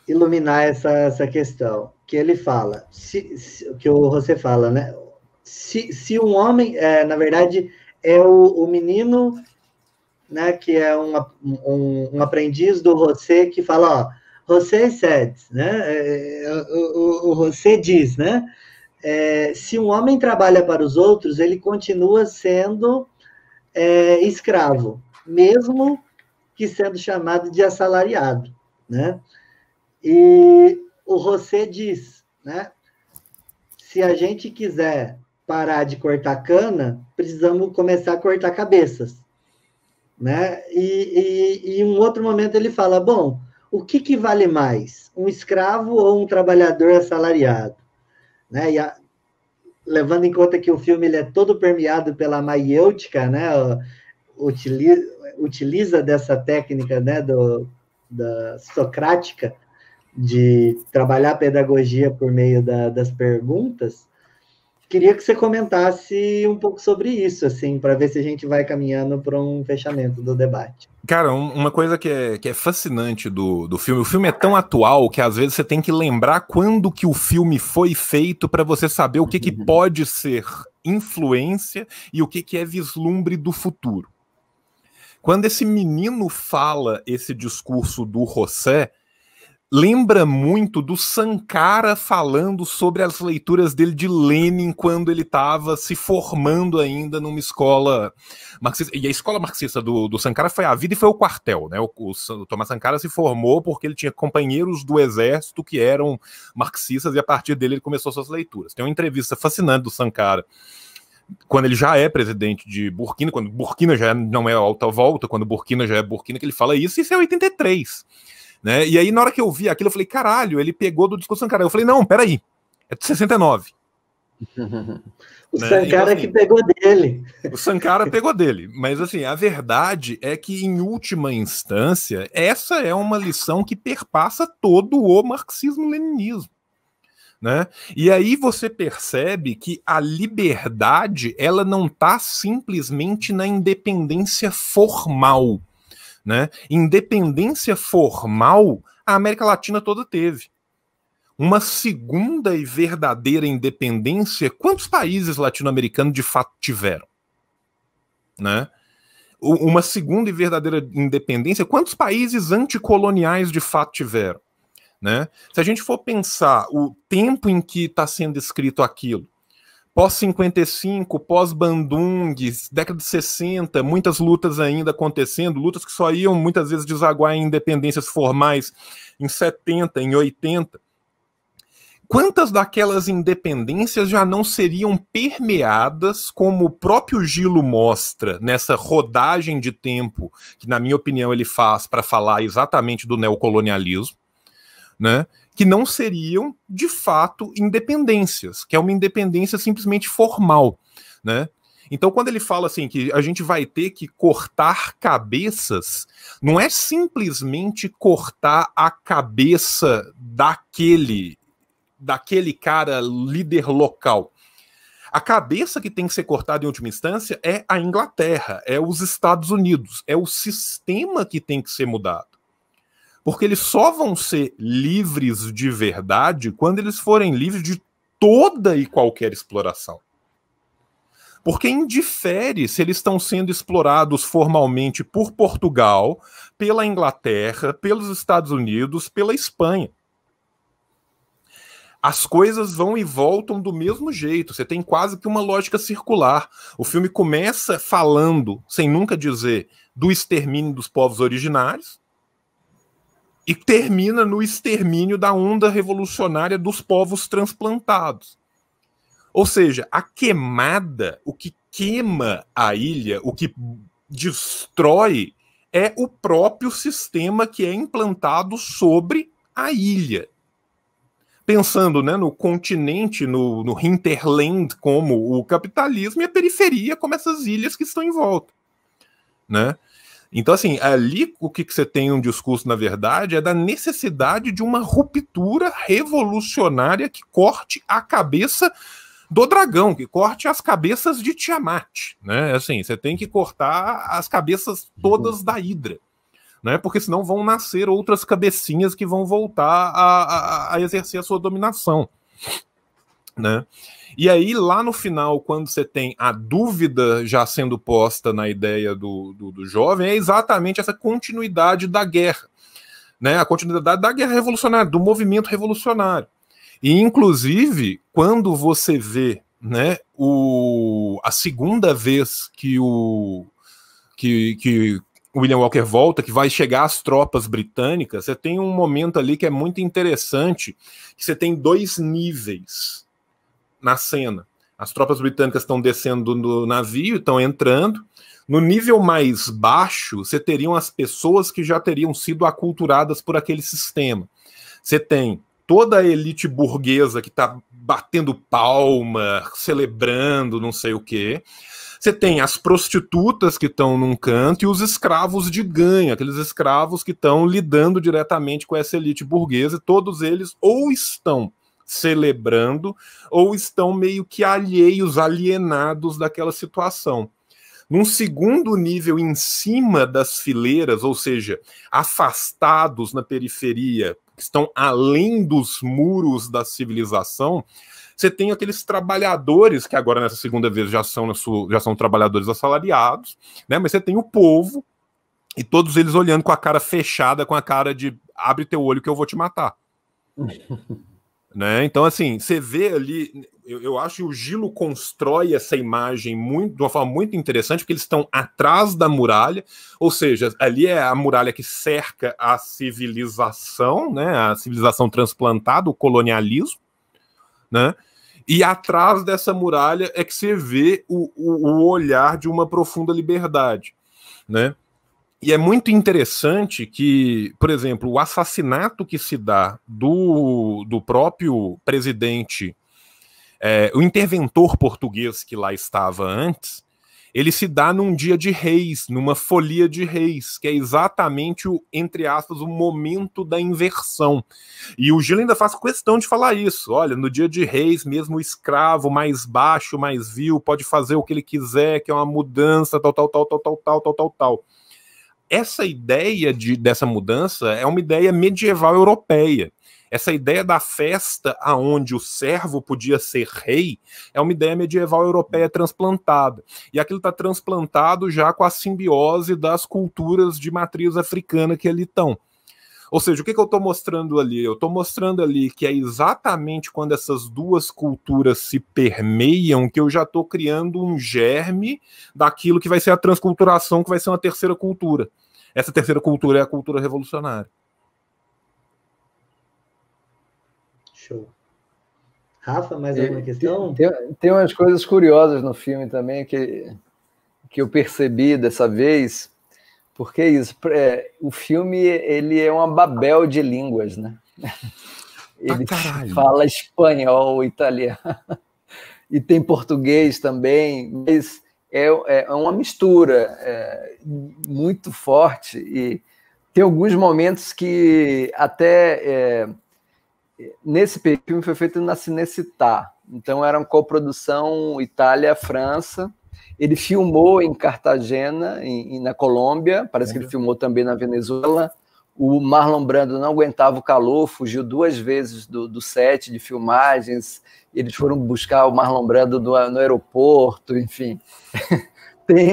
iluminar essa, essa questão, que ele fala, se, se, que o você fala, né? Se, se um homem, é, na verdade, é o, o menino, né, que é um, um, um aprendiz do José, que fala, ó, José said, né? É, é o, o, José diz, né? É, se um homem trabalha para os outros, ele continua sendo é, escravo, mesmo que sendo chamado de assalariado, né? E o Rosset diz, né? Se a gente quiser parar de cortar cana, precisamos começar a cortar cabeças, né? E, e, e um outro momento ele fala, bom, o que, que vale mais, um escravo ou um trabalhador assalariado, né? E a, levando em conta que o filme ele é todo permeado pela maiêutica, né? Utiliza, utiliza dessa técnica né, do, da socrática de trabalhar a pedagogia por meio da, das perguntas, queria que você comentasse um pouco sobre isso, assim, para ver se a gente vai caminhando para um fechamento do debate. Cara, um, uma coisa que é, que é fascinante do, do filme, o filme é tão atual que às vezes você tem que lembrar quando que o filme foi feito para você saber o que, que uhum. pode ser influência e o que, que é vislumbre do futuro. Quando esse menino fala esse discurso do José, lembra muito do Sankara falando sobre as leituras dele de Lenin quando ele estava se formando ainda numa escola marxista. E a escola marxista do, do Sankara foi a vida e foi o quartel, né? O, o, o Thomas Sankara se formou porque ele tinha companheiros do exército que eram marxistas e a partir dele ele começou suas leituras. Tem uma entrevista fascinante do Sankara quando ele já é presidente de Burkina, quando Burkina já é, não é alta volta, quando Burkina já é Burkina, que ele fala isso, isso é 83. Né? E aí, na hora que eu vi aquilo, eu falei, caralho, ele pegou do discurso Sankara. Eu falei, não, peraí, é de 69. o né? Sankara então, é assim, que pegou dele. O Sankara pegou dele. Mas assim, a verdade é que, em última instância, essa é uma lição que perpassa todo o marxismo-leninismo. Né? E aí você percebe que a liberdade ela não está simplesmente na independência formal. Né? Independência formal a América Latina toda teve. Uma segunda e verdadeira independência, quantos países latino-americanos de fato tiveram? Né? Uma segunda e verdadeira independência, quantos países anticoloniais de fato tiveram? Né? Se a gente for pensar o tempo em que está sendo escrito aquilo, pós-55, pós-Bandung, década de 60, muitas lutas ainda acontecendo, lutas que só iam muitas vezes desaguar em independências formais em 70, em 80. Quantas daquelas independências já não seriam permeadas, como o próprio Gilo mostra nessa rodagem de tempo que, na minha opinião, ele faz para falar exatamente do neocolonialismo? né? Que não seriam de fato independências, que é uma independência simplesmente formal, né? Então, quando ele fala assim que a gente vai ter que cortar cabeças, não é simplesmente cortar a cabeça daquele daquele cara líder local. A cabeça que tem que ser cortada em última instância é a Inglaterra, é os Estados Unidos, é o sistema que tem que ser mudado. Porque eles só vão ser livres de verdade quando eles forem livres de toda e qualquer exploração. Porque indifere se eles estão sendo explorados formalmente por Portugal, pela Inglaterra, pelos Estados Unidos, pela Espanha as coisas vão e voltam do mesmo jeito. Você tem quase que uma lógica circular. O filme começa falando, sem nunca dizer, do extermínio dos povos originários e termina no extermínio da onda revolucionária dos povos transplantados. Ou seja, a queimada, o que queima a ilha, o que destrói, é o próprio sistema que é implantado sobre a ilha. Pensando né, no continente, no, no hinterland, como o capitalismo, e a periferia, como essas ilhas que estão em volta. Né? Então, assim, ali o que, que você tem um discurso, na verdade, é da necessidade de uma ruptura revolucionária que corte a cabeça do dragão, que corte as cabeças de Tiamat, né? Assim, você tem que cortar as cabeças todas da Hidra, né? Porque senão vão nascer outras cabecinhas que vão voltar a, a, a exercer a sua dominação. Né? E aí, lá no final, quando você tem a dúvida já sendo posta na ideia do, do, do jovem, é exatamente essa continuidade da guerra, né? a continuidade da guerra revolucionária, do movimento revolucionário. E, inclusive, quando você vê né, o, a segunda vez que o, que, que William Walker volta, que vai chegar as tropas britânicas, você tem um momento ali que é muito interessante, que você tem dois níveis na cena. As tropas britânicas estão descendo do navio, estão entrando. No nível mais baixo, você teriam as pessoas que já teriam sido aculturadas por aquele sistema. Você tem toda a elite burguesa que está batendo palma, celebrando não sei o quê. Você tem as prostitutas que estão num canto e os escravos de ganha, aqueles escravos que estão lidando diretamente com essa elite burguesa, todos eles ou estão celebrando ou estão meio que alheios, alienados daquela situação. Num segundo nível, em cima das fileiras, ou seja, afastados na periferia, que estão além dos muros da civilização, você tem aqueles trabalhadores que agora nessa segunda vez já são, sua, já são trabalhadores assalariados, né? Mas você tem o povo e todos eles olhando com a cara fechada, com a cara de abre teu olho que eu vou te matar. Né? Então, assim, você vê ali, eu, eu, acho que o Gilo constrói essa imagem muito, de uma forma muito interessante, porque eles estão atrás da muralha, ou seja, ali é a muralha que cerca a civilização, né? a civilização transplantada, o colonialismo, né? e atrás dessa muralha é que você vê o, o, o olhar de uma profunda liberdade. Né? E é muito interessante que, por exemplo, o assassinato que se dá do, do próprio presidente, é, o interventor português que lá estava antes, ele se dá num dia de reis, numa folia de reis, que é exatamente o, entre aspas, o momento da inversão. E o Gil ainda faz questão de falar isso. Olha, no dia de reis, mesmo o escravo mais baixo, mais vil, pode fazer o que ele quiser, que é uma mudança, tal, tal, tal, tal, tal, tal, tal, tal, tal essa ideia de, dessa mudança é uma ideia medieval europeia. Essa ideia da festa aonde o servo podia ser rei é uma ideia medieval europeia transplantada. E aquilo está transplantado já com a simbiose das culturas de matriz africana que ali estão. Ou seja, o que, que eu estou mostrando ali? Eu estou mostrando ali que é exatamente quando essas duas culturas se permeiam que eu já estou criando um germe daquilo que vai ser a transculturação, que vai ser uma terceira cultura. Essa terceira cultura é a cultura revolucionária. Show. Rafa, mais é, alguma é, questão? Tem, tem, umas coisas curiosas no filme também que, que eu percebi dessa vez, porque isso, é, o filme ele é uma babel de línguas, né? Ah, ele ah, fala espanhol, italiano e tem português também, mas é, é, é uma mistura é, muito forte e tem alguns momentos que até é, nesse filme foi feito na Cinecittà, tá. então era uma coprodução Itália-França. Ele filmou em Cartagena, em, na Colômbia, parece que ele uhum. filmou também na Venezuela, o Marlon Brando não aguentava o calor, fugiu duas vezes do, do set de filmagens. Eles foram buscar o Marlon Brando no, no aeroporto, enfim. tem,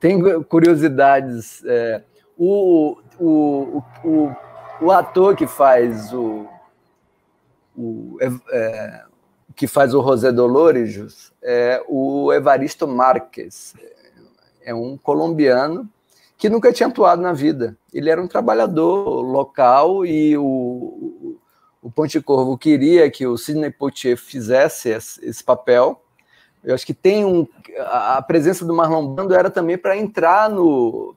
tem curiosidades. É, o, o, o, o ator que faz o, o é, é que faz o José Dolores é o Evaristo Marques, é um colombiano que nunca tinha atuado na vida. Ele era um trabalhador local e o, o Ponte Corvo queria que o Sidney Poitier fizesse esse papel. Eu acho que tem um, a presença do Marlon Brando era também para entrar no,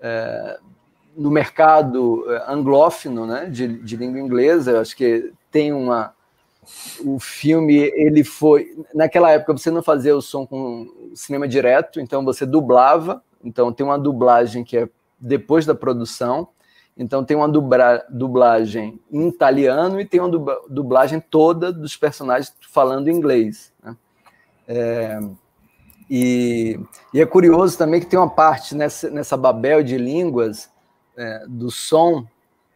é, no mercado é, anglófono, né, de, de língua inglesa. Eu acho que tem uma o filme ele foi naquela época você não fazia o som com cinema direto, então você dublava então tem uma dublagem que é depois da produção. Então tem uma dubra, dublagem em italiano e tem uma dublagem toda dos personagens falando inglês. Né? É, e, e, é curioso também que tem uma parte nessa, nessa Babel de línguas é, do som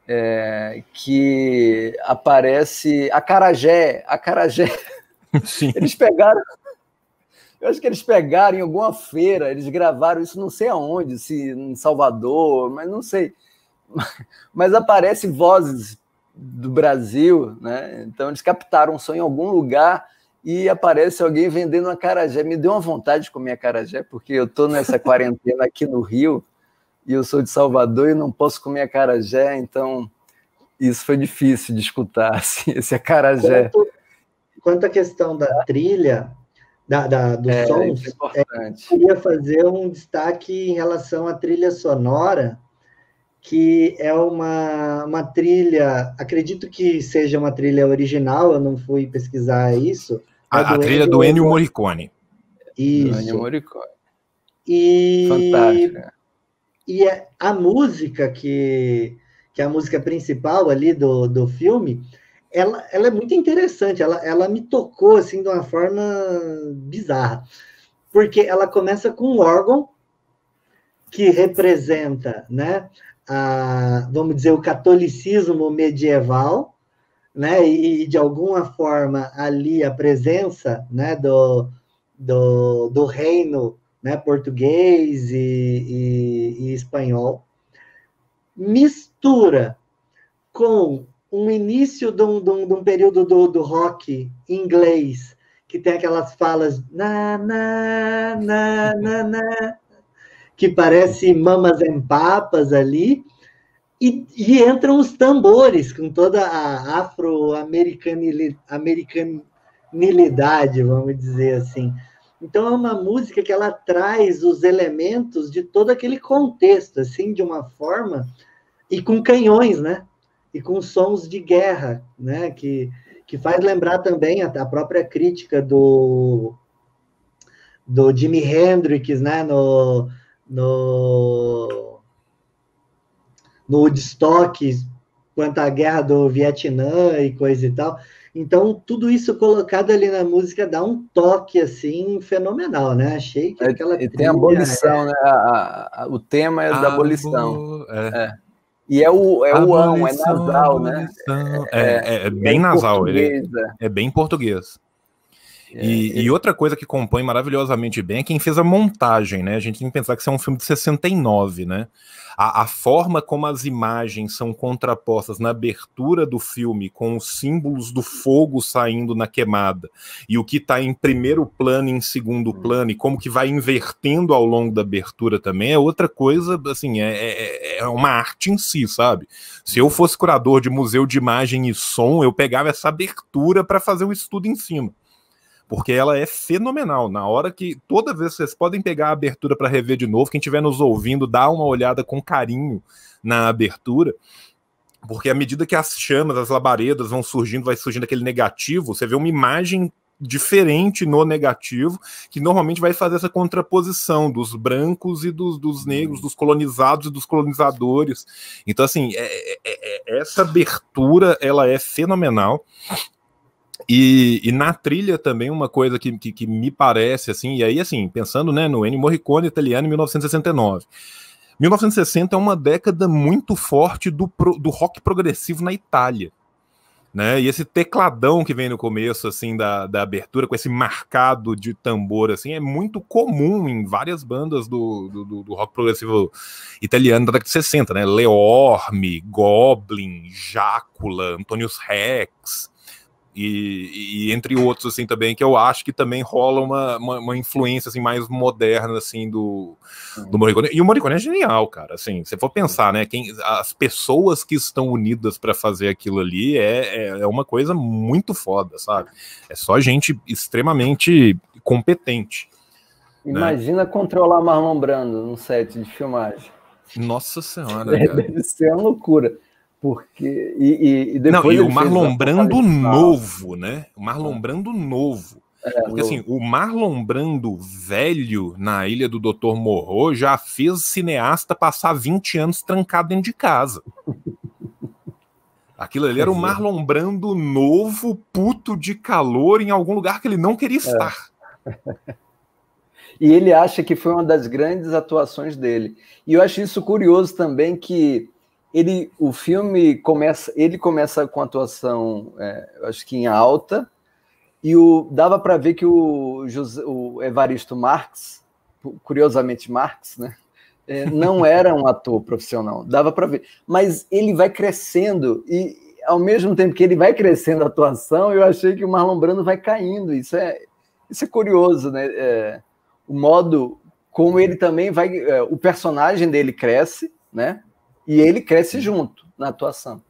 é, que aparece a acarajé. Sim. Eles pegaram eu acho que eles pegaram em alguma feira, eles gravaram isso não sei aonde, se em Salvador, mas não sei. Mas aparece vozes do Brasil, né? Então eles captaram um som em algum lugar e aparece alguém vendendo uma carajé. Me deu uma vontade de comer carajé, porque eu estou nessa quarentena aqui no Rio e eu sou de Salvador e não posso comer carajé. então isso foi difícil de escutar, assim, esse acarajé. Quanto, quanto à questão da trilha, da, da, dos é, sons, é eu queria fazer um destaque em relação à trilha sonora, que é uma, uma trilha, acredito que seja uma trilha original, eu não fui pesquisar isso. A, a trilha Ennio, do Ennio Morricone. Isso. Ennio Morricone. E, Fantástica. E é a música que, que é a música principal ali do, do filme, ela, ela é muito interessante, ela, ela me tocou assim de uma forma bizarra, porque ela começa com um órgão que representa, né, a, vamos dizer, o catolicismo medieval, né, e, e de alguma forma ali a presença, né, do, do, do reino, né, português e, e, e espanhol, mistura com um início de um, de um, de um período do, do rock inglês, que tem aquelas falas na, na, na, na, na, que parece mamas em papas ali, e, e entram os tambores com toda a afro-americanilidade, vamos dizer assim. Então é uma música que ela traz os elementos de todo aquele contexto, assim, de uma forma e com canhões, né? e com sons de guerra, né? Que, que faz lembrar também a, a própria crítica do, do Jimi Hendrix, né? No, no, no Woodstock, quanto à guerra do Vietnã e coisa e tal. Então, tudo isso colocado ali na música dá um toque, assim, fenomenal, né? Achei que é, aquela... E tem a abolição, é... né? A, a, o tema é da ah, abolição. É. é. E é o, é o ão, é nasal, né? É, é, é, é bem é nasal, ele é bem português e, é, e, outra coisa que compõe maravilhosamente bem é quem fez a montagem, né? A gente tem que pensar que isso é um filme de 69, né? A, a forma como as imagens são contrapostas na abertura do filme, com os símbolos do fogo saindo na queimada, e o que está em primeiro plano e em segundo hum. plano, e como que vai invertendo ao longo da abertura também, é outra coisa, assim, é, é, é, é uma arte em si, sabe? Se eu uhum. fosse curador de museu de imagem e som, eu pegava essa abertura para fazer um estudo em cima porque ela é fenomenal. Na hora que. Toda vez vocês podem pegar a abertura para rever de novo. Quem estiver nos ouvindo, dá uma olhada com carinho na abertura. Porque à medida que as chamas, as labaredas vão surgindo, vai surgindo aquele negativo, você vê uma imagem diferente no negativo, que normalmente vai fazer essa contraposição dos brancos e dos, dos negros, uhum. dos colonizados e dos colonizadores. Então, assim, é, é, é, essa abertura ela é fenomenal. E, e, na trilha também uma coisa que, que, que, me parece assim, e aí assim, pensando né, no Ennio Morricone italiano em 1969. 1960 é uma década muito forte do, pro, do rock progressivo na Itália. Né? E esse tecladão que vem no começo assim da, da abertura, com esse marcado de tambor, assim, é muito comum em várias bandas do, do, do rock progressivo italiano da década de 60, né? Leorme, Goblin, Jácula, Antonius Rex, e, e, entre outros assim também que eu acho que também rola uma, uma, uma influência assim mais moderna assim do, do Morricone e o Morricone é genial cara assim se for pensar né quem as pessoas que estão unidas para fazer aquilo ali é, é, é, uma coisa muito foda sabe é só gente extremamente competente né? imagina né? controlar Marlon Brando num set de filmagem nossa senhora deve cara. ser uma loucura porque. E, e depois Não, e o Marlon Brando novo, né? O Marlon Brando é. novo. É, Porque assim, o Marlon Brando velho na Ilha do Doutor Morro já fez o cineasta passar 20 anos trancado dentro de casa. Aquilo ali era o é. Marlon Brando novo, puto de calor em algum lugar que ele não queria é. estar. É. E ele acha que foi uma das grandes atuações dele. E eu acho isso curioso também que ele, o filme começa, ele começa com atuação, é, acho que em alta, e o, dava para ver que o, José, o Evaristo Marx, curiosamente Marx, né, é, não era um ator profissional, dava para ver. Mas ele vai crescendo e ao mesmo tempo que ele vai crescendo a atuação, eu achei que o Marlon Brando vai caindo. Isso é, isso é curioso, né? É, o modo como ele também vai, é, o personagem dele cresce, né? E ele cresce junto na atuação.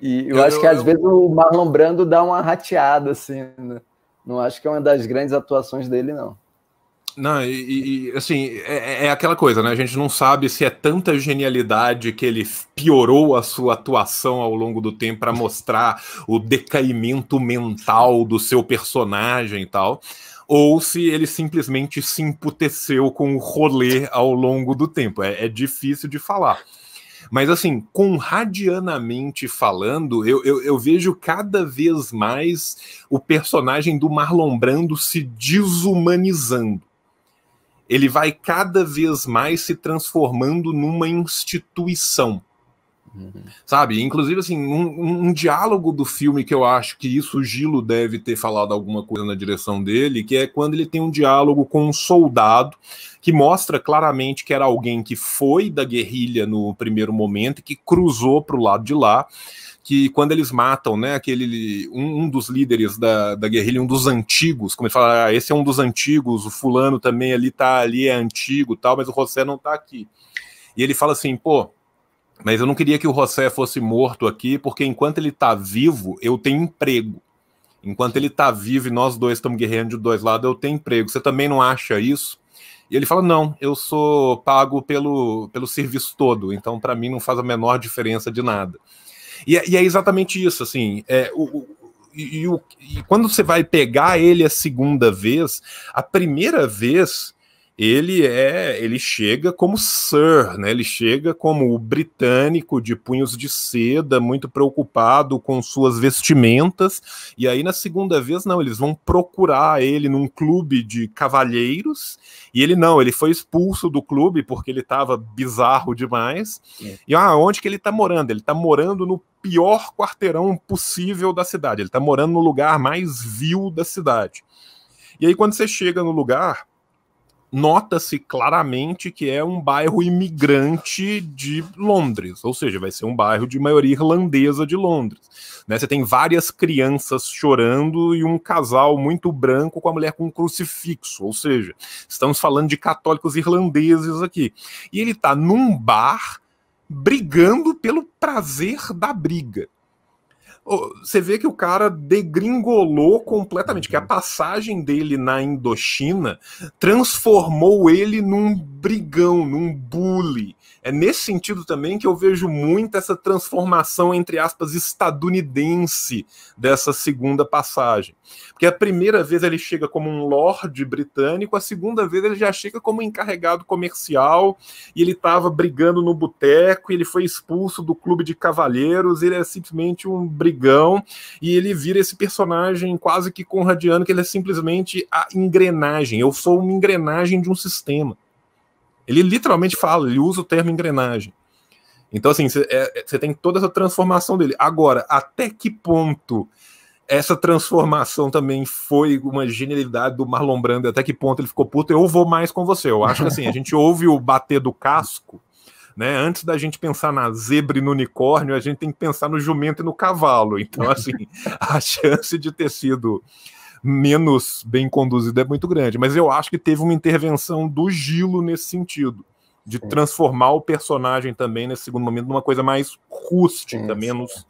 E eu, eu acho que às eu... vezes o Marlon Brando dá uma rateada, assim. Né? Não acho que é uma das grandes atuações dele, não. Não, e, e assim, é, é, aquela coisa, né? A gente não sabe se é tanta genialidade que ele piorou a sua atuação ao longo do tempo para mostrar o decaimento mental do seu personagem e tal ou se ele simplesmente se emputeceu com o rolê ao longo do tempo. É, é difícil de falar. Mas, assim, conradianamente falando, eu, eu, eu, vejo cada vez mais o personagem do Marlon Brando se desumanizando. Ele vai cada vez mais se transformando numa instituição Sabe? Inclusive, assim, um, um, diálogo do filme que eu acho que isso o Gilo deve ter falado alguma coisa na direção dele, que é quando ele tem um diálogo com um soldado que mostra claramente que era alguém que foi da guerrilha no primeiro momento e que cruzou para o lado de lá. Que quando eles matam, né, aquele um, um dos líderes da, da guerrilha, um dos antigos, como ele fala, ah, esse é um dos antigos, o fulano também ali tá ali, é antigo tal, mas o José não tá aqui. E ele fala assim, pô, mas eu não queria que o José fosse morto aqui, porque enquanto ele está vivo, eu tenho emprego. Enquanto ele está vivo e nós dois estamos guerreando de dois lados, eu tenho emprego. Você também não acha isso? E ele fala: não, eu sou pago pelo, pelo serviço todo, então para mim não faz a menor diferença de nada. E, é, e é exatamente isso, assim. É, o, e, o, e, quando você vai pegar ele a segunda vez, a primeira vez ele é, ele chega como Sir, né? Ele chega como o britânico de punhos de seda, muito preocupado com suas vestimentas. E aí na segunda vez não, eles vão procurar ele num clube de cavalheiros. E ele não, ele foi expulso do clube porque ele estava bizarro demais. É. E ah, onde que ele está morando? Ele está morando no pior quarteirão possível da cidade. Ele está morando no lugar mais vil da cidade. E aí quando você chega no lugar nota-se claramente que é um bairro imigrante de Londres, ou seja, vai ser um bairro de maioria irlandesa de Londres. Né? Você tem várias crianças chorando e um casal muito branco com a mulher com um crucifixo, ou seja, estamos falando de católicos irlandeses aqui. E ele está num bar brigando pelo prazer da briga você vê que o cara degringolou completamente, que a uhum. passagem dele na Indochina transformou ele num brigão, num bully, é nesse sentido também que eu vejo muito essa transformação, entre aspas, estadunidense dessa segunda passagem. Porque a primeira vez ele chega como um lord britânico, a segunda vez ele já chega como encarregado comercial, e ele estava brigando no boteco, ele foi expulso do clube de cavalheiros, ele é simplesmente um brigão, e ele vira esse personagem quase que conradiano, que ele é simplesmente a engrenagem. Eu sou uma engrenagem de um sistema. Ele literalmente fala, ele usa o termo engrenagem. Então, assim, você é, é tem toda essa transformação dele. Agora, até que ponto essa transformação também foi uma genialidade do Marlon Brando, até que ponto ele ficou puto, eu vou mais com você. Eu acho que assim, a gente ouve o bater do casco, né? Antes da gente pensar na zebra e no unicórnio, a gente tem que pensar no jumento e no cavalo. Então, assim, a chance de ter sido menos bem conduzida é muito grande. Mas eu acho que teve uma intervenção do Gilo nesse sentido. De sim. transformar o personagem também nesse segundo momento numa coisa mais rústica, sim, menos. Sim.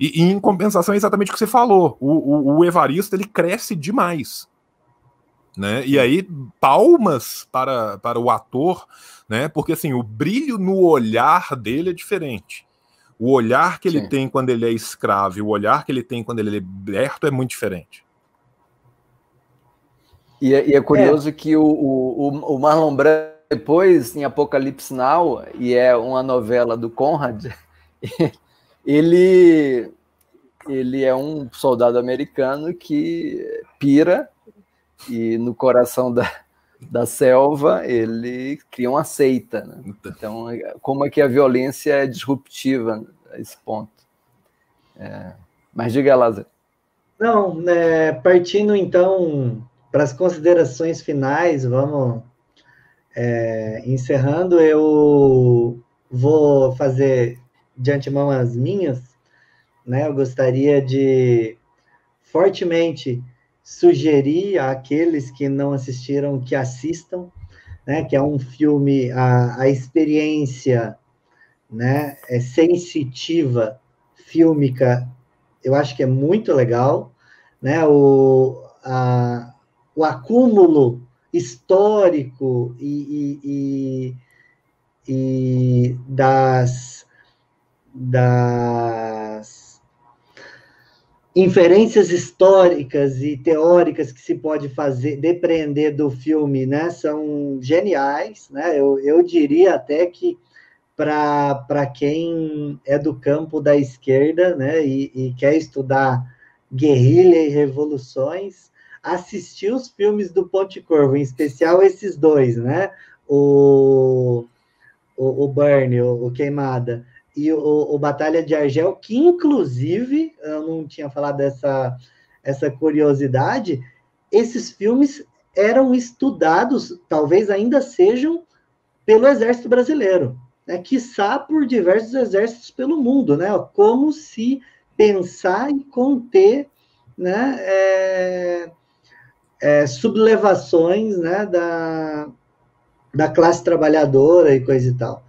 E, e, em compensação é exatamente o que você falou. O, o, o Evaristo ele cresce demais. Né? E aí, palmas para, para o ator, né? Porque assim, o brilho no olhar dele é diferente. O olhar que ele Sim. tem quando ele é escravo e o olhar que ele tem quando ele é liberto é muito diferente. E, é, e é curioso é. que o, o, o Marlon Brando, depois, em Apocalipse Now, e é uma novela do Conrad, ele, ele é um soldado americano que pira e no coração da, da selva ele cria uma seita. Né? Então, como é que a violência é disruptiva a esse ponto? É, mas diga, Lázaro. Não, é, partindo então para as considerações finais, vamos é, encerrando. Eu vou fazer de antemão as minhas. Né? Eu gostaria de fortemente sugerir àqueles que não assistiram que assistam, né? que é um filme, a, a experiência né? é sensitiva, fílmica, eu acho que é muito legal. Né? O, a, o acúmulo histórico e, e, e, e das, das inferências históricas e teóricas que se pode fazer, depreender do filme, né, são geniais, né, eu, eu diria até que para quem é do campo da esquerda, né, e, e quer estudar guerrilha e revoluções, assistir os filmes do Ponte Corvo, em especial esses dois, né? O, o, o Burn, o, o Queimada, e o, o, Batalha de Argel, que inclusive, eu não tinha falado dessa essa curiosidade, esses filmes eram estudados, talvez ainda sejam, pelo Exército Brasileiro, né? quiçá por diversos exércitos pelo mundo, né? como se pensar e conter né? É, é, sublevações né, da, da classe trabalhadora e coisa e tal.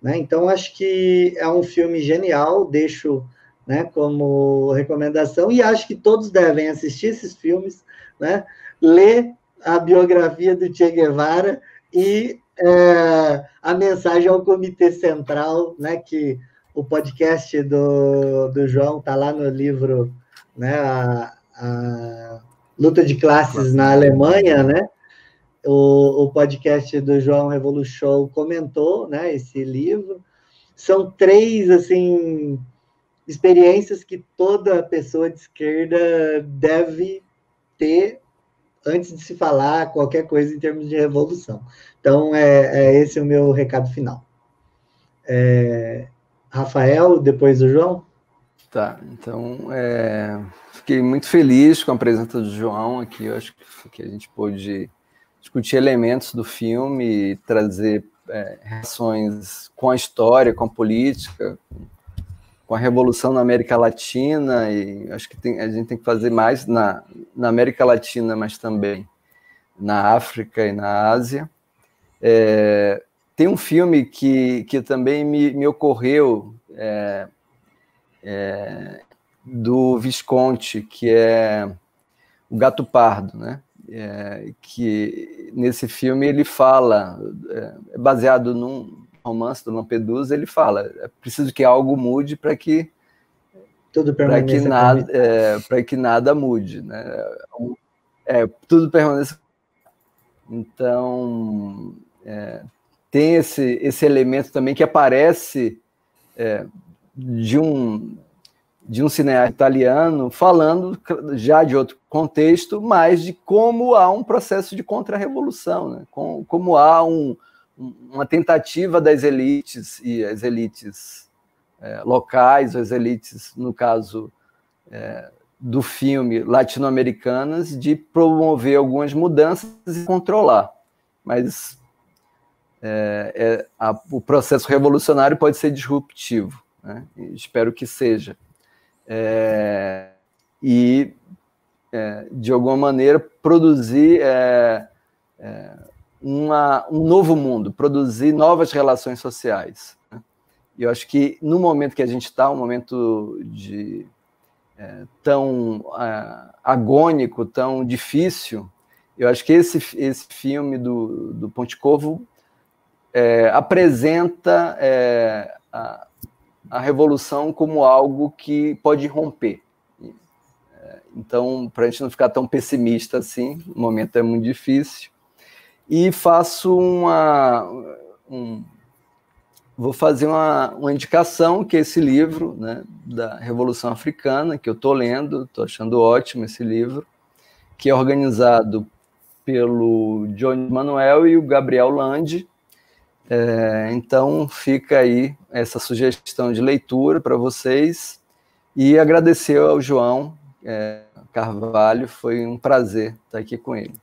Né? Então, acho que é um filme genial, deixo né, como recomendação, e acho que todos devem assistir esses filmes, né, ler a biografia do Che Guevara e é, a mensagem ao Comitê Central, né, que o podcast do, do João está lá no livro, né, a, a luta de classes na Alemanha, né? O, o podcast do João Revolution comentou, né? Esse livro são três assim experiências que toda pessoa de esquerda deve ter antes de se falar qualquer coisa em termos de revolução. Então é, é esse o meu recado final. É, Rafael, depois o João. Tá, então é, fiquei muito feliz com a presença do João aqui. Eu acho que a gente pôde discutir elementos do filme, trazer é, com a história, com a política, com a revolução na América Latina. E acho que tem, a gente tem que fazer mais na, na América Latina, mas também na África e na Ásia. É, tem um filme que, que também me, me ocorreu. É, é, do Visconti, que é o Gato Pardo, né? É, que nesse filme ele fala, é, é baseado num romance do Lampedusa, ele fala: é preciso que algo mude para que tudo para que nada é, para que nada mude, né? É, tudo permaneça. Então é, tem esse esse elemento também que aparece é, de um de um cineasta italiano falando já de outro contexto, mas de como há um processo de contra-revolução, né? como, como há um, uma tentativa das elites e as elites é, locais, as elites, no caso é, do filme, latino-americanas, de promover algumas mudanças e controlar. Mas é, é a, o processo revolucionário pode ser disruptivo. Né? Espero que seja. É, e, é, de alguma maneira, produzir é, é uma, um novo mundo, produzir novas relações sociais. Né? eu acho que no momento que a gente está, um momento de é, tão é, agônico, tão difícil, eu acho que esse, esse filme do, do Ponte Corvo apresenta a, a revolução como algo que pode romper. É, então, para a gente não ficar tão pessimista assim, o momento é muito difícil. E faço uma. Um, vou fazer uma, uma indicação, que é esse livro, né, da Revolução Africana, que eu estou lendo, estou achando ótimo esse livro, que é organizado pelo John Manuel e o Gabriel Landi, é, então fica aí essa sugestão de leitura para vocês e agradecer ao João é, Carvalho, foi um prazer estar aqui com ele.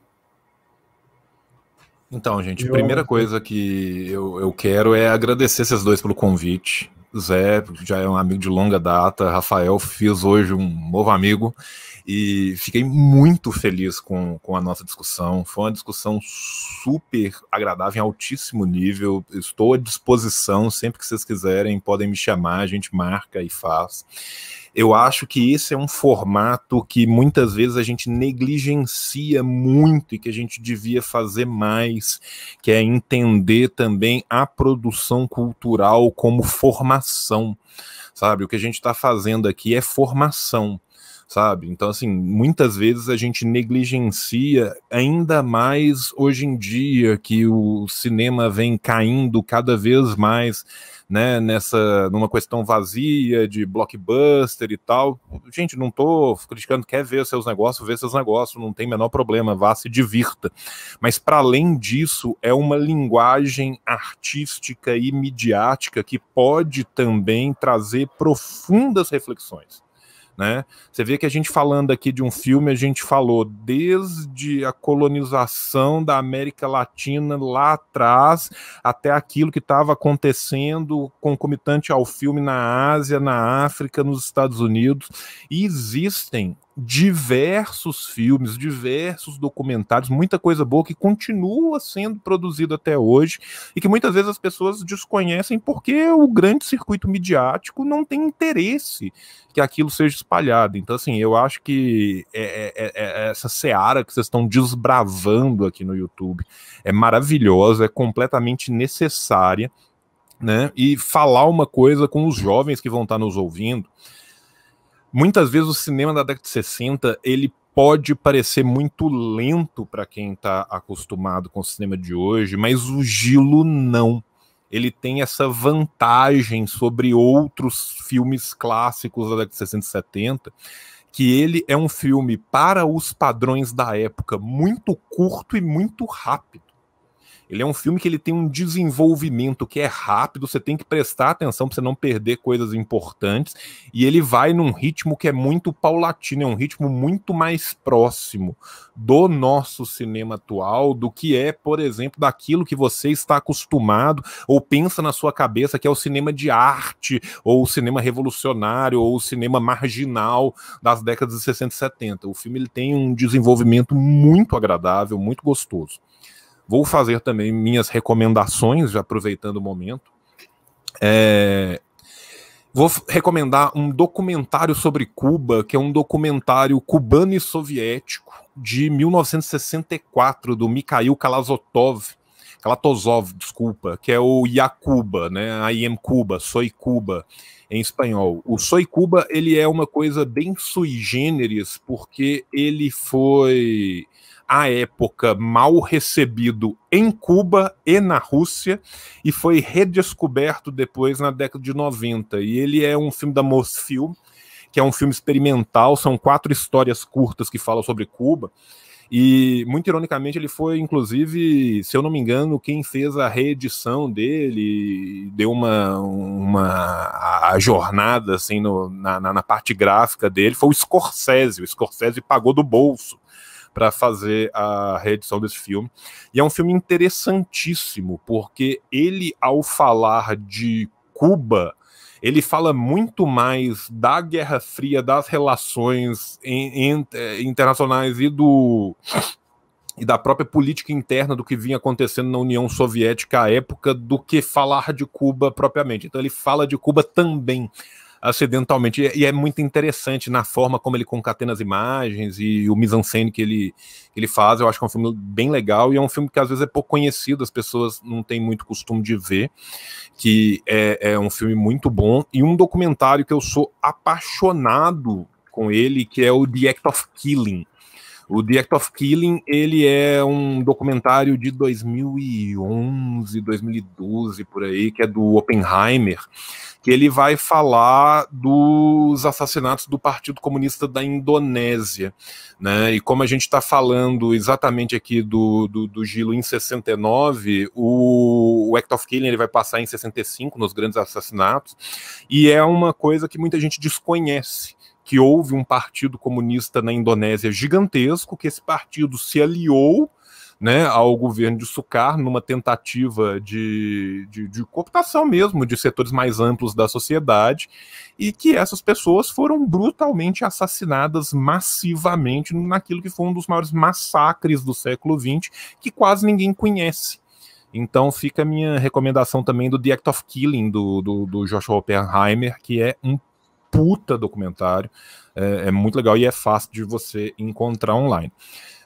Então, gente, primeira coisa que eu, eu quero é agradecer vocês dois pelo convite. Zé já é um amigo de longa data, Rafael fiz hoje um novo amigo e fiquei muito feliz com, com a nossa discussão. Foi uma discussão super agradável, em altíssimo nível. Estou à disposição sempre que vocês quiserem, podem me chamar, a gente marca e faz. Eu acho que esse é um formato que muitas vezes a gente negligencia muito e que a gente devia fazer mais, que é entender também a produção cultural como formação sabe? O que a gente está fazendo aqui é formação sabe? Então, assim, muitas vezes a gente negligencia ainda mais hoje em dia que o cinema vem caindo cada vez mais, né, nessa, numa questão vazia de blockbuster e tal. Gente, não tô criticando, quer ver seus negócios, vê seus negócios, não tem menor problema, vá se divirta. Mas para além disso, é uma linguagem artística e midiática que pode também trazer profundas reflexões né? Você vê que a gente falando aqui de um filme, a gente falou desde a colonização da América Latina lá atrás, até aquilo que estava acontecendo concomitante ao filme na Ásia, na África, nos Estados Unidos. E existem diversos filmes, diversos documentários, muita coisa boa que continua sendo produzida até hoje e que muitas vezes as pessoas desconhecem porque o grande circuito midiático não tem interesse que aquilo seja espalhado. Então, assim, eu acho que é, é, é, é essa seara que vocês estão desbravando aqui no YouTube é maravilhosa, é completamente necessária, né? E falar uma coisa com os jovens que vão estar nos ouvindo muitas vezes o cinema da década de 60 ele pode parecer muito lento para quem está acostumado com o cinema de hoje, mas o Gilo não. Ele tem essa vantagem sobre outros filmes clássicos da década de 60 e 70, que ele é um filme para os padrões da época muito curto e muito rápido. Ele é um filme que ele tem um desenvolvimento que é rápido, você tem que prestar atenção para você não perder coisas importantes, e ele vai num ritmo que é muito paulatino, é um ritmo muito mais próximo do nosso cinema atual, do que é, por exemplo, daquilo que você está acostumado ou pensa na sua cabeça que é o cinema de arte, ou o cinema revolucionário, ou o cinema marginal das décadas de 60 e 70. O filme ele tem um desenvolvimento muito agradável, muito gostoso. Vou fazer também minhas recomendações, já aproveitando o momento. É, vou recomendar um documentário sobre Cuba, que é um documentário cubano e soviético de 1964, do Mikhail Kalazotov, Kalatozov, desculpa, que é o Yacuba, né? I am Cuba, soy Cuba em espanhol. O Soy Cuba, ele é uma coisa bem sui generis, porque ele foi à época mal recebido em Cuba e na Rússia e foi redescoberto depois na década de 90. E ele é um filme da Mosfilm, que é um filme experimental, são quatro histórias curtas que falam sobre Cuba. E, muito ironicamente, ele foi, inclusive, se eu não me engano, quem fez a reedição dele, deu uma, uma a, jornada assim, no, na, na, na, parte gráfica dele, foi o Scorsese. O Scorsese pagou do bolso para fazer a reedição desse filme. E é um filme interessantíssimo, porque ele, ao falar de Cuba, ele fala muito mais da Guerra Fria, das relações em, em, eh, internacionais e do e da própria política interna do que vinha acontecendo na União Soviética à época do que falar de Cuba propriamente. Então ele fala de Cuba também acidentalmente. É, e, é muito interessante na forma como ele concatena as imagens e o mise-en-scène que ele, ele faz. Eu acho que é um filme bem legal e é um filme que às vezes é pouco conhecido, as pessoas não têm muito costume de ver, que é, é um filme muito bom. E um documentário que eu sou apaixonado com ele, que é o The Act of Killing. O The Act of Killing, ele é um documentário de 2011, 2012, por aí, que é do Oppenheimer, que ele vai falar dos assassinatos do Partido Comunista da Indonésia. Né? E como a gente está falando exatamente aqui do, do, do, Gilo em 69, o, o Act of Killing ele vai passar em 65, nos grandes assassinatos, e é uma coisa que muita gente desconhece que houve um partido comunista na Indonésia gigantesco, que esse partido se aliou né, ao governo de sucar numa tentativa de, de, de cooptação mesmo de setores mais amplos da sociedade e que essas pessoas foram brutalmente assassinadas massivamente naquilo que foi um dos maiores massacres do século XX que quase ninguém conhece. Então fica a minha recomendação também do The Act of Killing, do, do, do Joshua Oppenheimer, que é um puta documentário. É, é muito legal e é fácil de você encontrar online.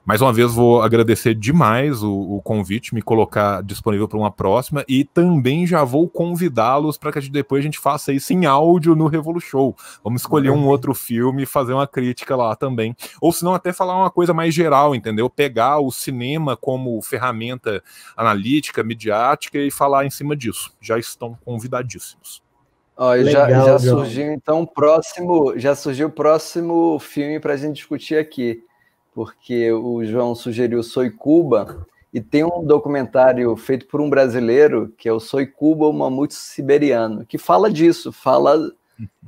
Mais uma vez, vou agradecer demais o, o convite, me colocar disponível para uma próxima e também já vou convidá-los para que a gente, depois a gente faça isso em áudio no Revolu Show. Vamos escolher um outro filme e fazer uma crítica lá também. Ou se não, até falar uma coisa mais geral, entendeu? Pegar o cinema como ferramenta analítica, midiática e falar em cima disso. Já estão convidadíssimos. Ó, Legal, já, já surgiu então o próximo, já surgiu o próximo filme para a gente discutir aqui porque o João sugeriu Soy Cuba, e tem um documentário feito por um brasileiro, que é o Soy Cuba, o Mamute Siberiano, que fala disso, fala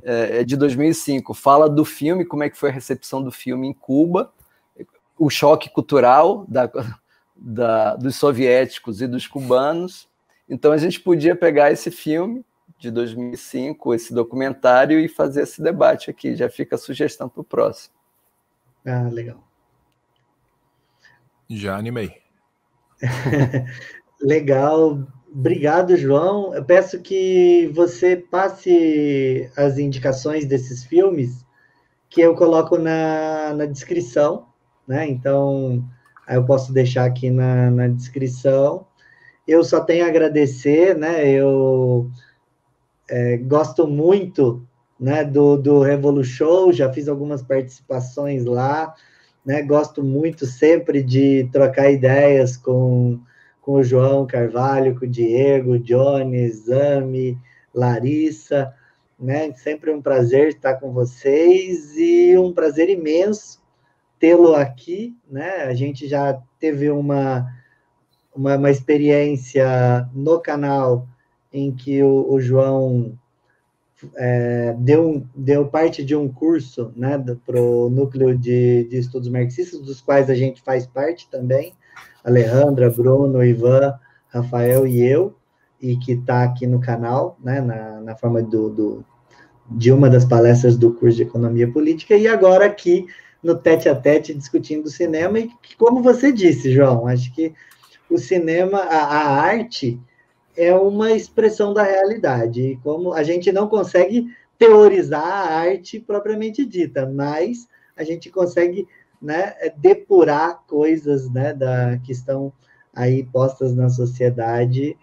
é, é de 2005, fala do filme, como é que foi a recepção do filme em Cuba, o choque cultural da, da, dos soviéticos e dos cubanos. Então a gente podia pegar esse filme de 2005, esse documentário, e fazer esse debate aqui. Já fica a sugestão para o próximo. Ah, legal. Já animei. Legal. Obrigado, João. Eu peço que você passe as indicações desses filmes que eu coloco na, na descrição, né? Então, aí eu posso deixar aqui na, na descrição. Eu só tenho a agradecer, né? Eu é, gosto muito né, do, do Revolu Show, já fiz algumas participações lá né? Gosto muito sempre de trocar ideias com, com o João Carvalho, com o Diego, Johnny, Zami, Larissa, né? Sempre um prazer estar com vocês e um prazer imenso tê-lo aqui, né? A gente já teve uma, uma, uma experiência no canal em que o, o João é, deu, deu parte de um curso né, para o núcleo de, de estudos marxistas, dos quais a gente faz parte também, Alejandra, Bruno, Ivan, Rafael e eu, e que está aqui no canal, né, na, na forma do, do, de uma das palestras do curso de Economia Política, e agora aqui no Tete a Tete discutindo cinema, e que, como você disse, João, acho que o cinema, a, a arte é uma expressão da realidade. E como a gente não consegue teorizar a arte propriamente dita, mas a gente consegue né, depurar coisas né, da, que estão aí postas na sociedade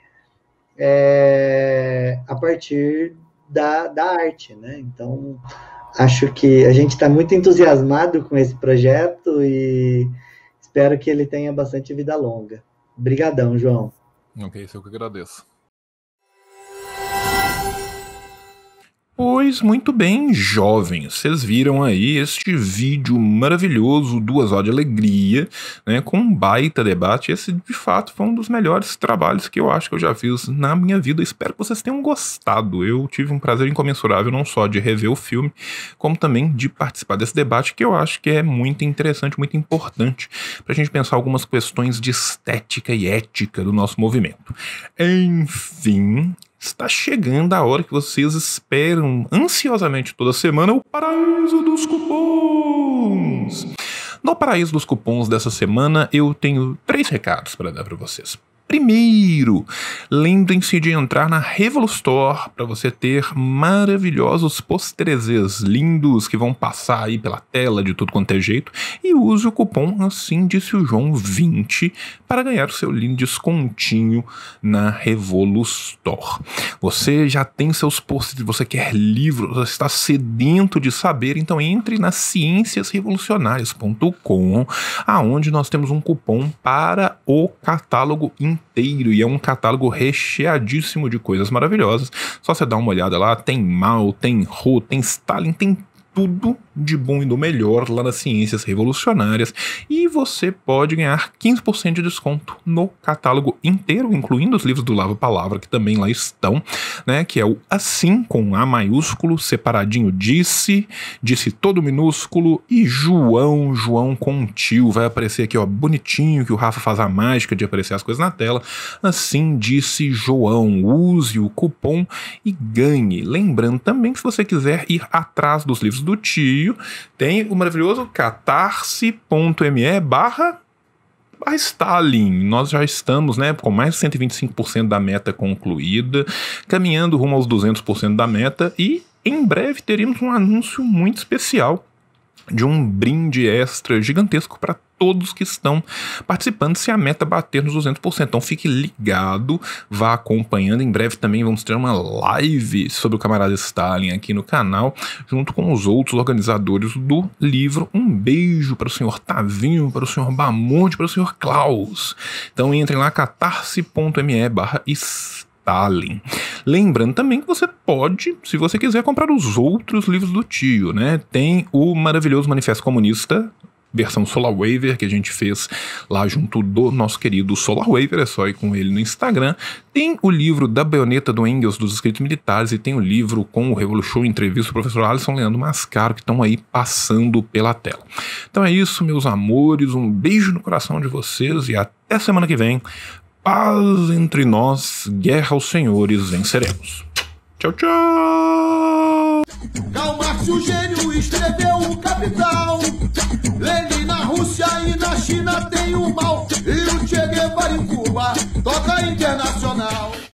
é, a partir da, da arte. Né? Então, acho que a gente está muito entusiasmado com esse projeto e espero que ele tenha bastante vida longa. Obrigadão, João. Ok, isso eu é que agradeço. Pois muito bem, jovens, vocês viram aí este vídeo maravilhoso, duas horas de alegria, né, com um baita debate. Esse, de fato, foi um dos melhores trabalhos que eu acho que eu já fiz na minha vida. Espero que vocês tenham gostado. Eu tive um prazer incomensurável não só de rever o filme, como também de participar desse debate, que eu acho que é muito interessante, muito importante para a gente pensar algumas questões de estética e ética do nosso movimento. Enfim, Está chegando a hora que vocês esperam ansiosamente toda semana o paraíso dos cupons. No paraíso dos cupons dessa semana eu tenho três recados para dar para vocês. Primeiro, lembrem-se de entrar na Revolu Store para você ter maravilhosos posterezes lindos que vão passar aí pela tela de tudo quanto é jeito e use o cupom assim disse o João 20 para ganhar o seu lindo descontinho na Revolu Store. Você já tem seus posters? você quer livros, você está sedento de saber, então entre na ciênciasrevolucionárias.com, aonde nós temos um cupom para o catálogo in inteiro e é um catálogo recheadíssimo de coisas maravilhosas. Só você dá uma olhada lá, tem Mal, tem Ru, tem Stalin, tem tudo de bom e do melhor lá nas ciências revolucionárias e você pode ganhar 15% de desconto no catálogo inteiro, incluindo os livros do Lava Palavra que também lá estão, né, que é o assim com A maiúsculo, separadinho disse, disse todo minúsculo e João, João tio, vai aparecer aqui ó, bonitinho que o Rafa faz a mágica de aparecer as coisas na tela, assim disse João, use o cupom e ganhe. Lembrando também que se você quiser ir atrás dos livros do tio, tem o maravilhoso catarse.me barra a Stalin. Nós já estamos, né, com mais de 125% da meta concluída, caminhando rumo aos 200% da meta e em breve teremos um anúncio muito especial de um brinde extra gigantesco para todos que estão participando se a meta bater nos 200%. Então fique ligado, vá acompanhando. Em breve também vamos ter uma live sobre o camarada Stalin aqui no canal, junto com os outros organizadores do livro. Um beijo para o senhor Tavinho, para o senhor Bamonte, para o senhor Klaus. Então entrem lá catarse.me barra Tallinn. Lembrando também que você pode, se você quiser, comprar os outros livros do tio, né? Tem o maravilhoso Manifesto Comunista, versão Solar Waver que a gente fez lá junto do nosso querido Solar Waver, é só ir com ele no Instagram. Tem o livro da baioneta do Engels dos escritos militares e tem o livro com o Revolution entrevista do professor Alisson Leandro Mascaro que estão aí passando pela tela. Então é isso, meus amores, um beijo no coração de vocês e até semana que vem paz entre nós, guerra aos senhores, venceremos. Tchau, tchau! Calma o Gênio escreveu o Capital. Lenin na Rússia e na China tem o mal. E o Che Guevara em Cuba toca internacional.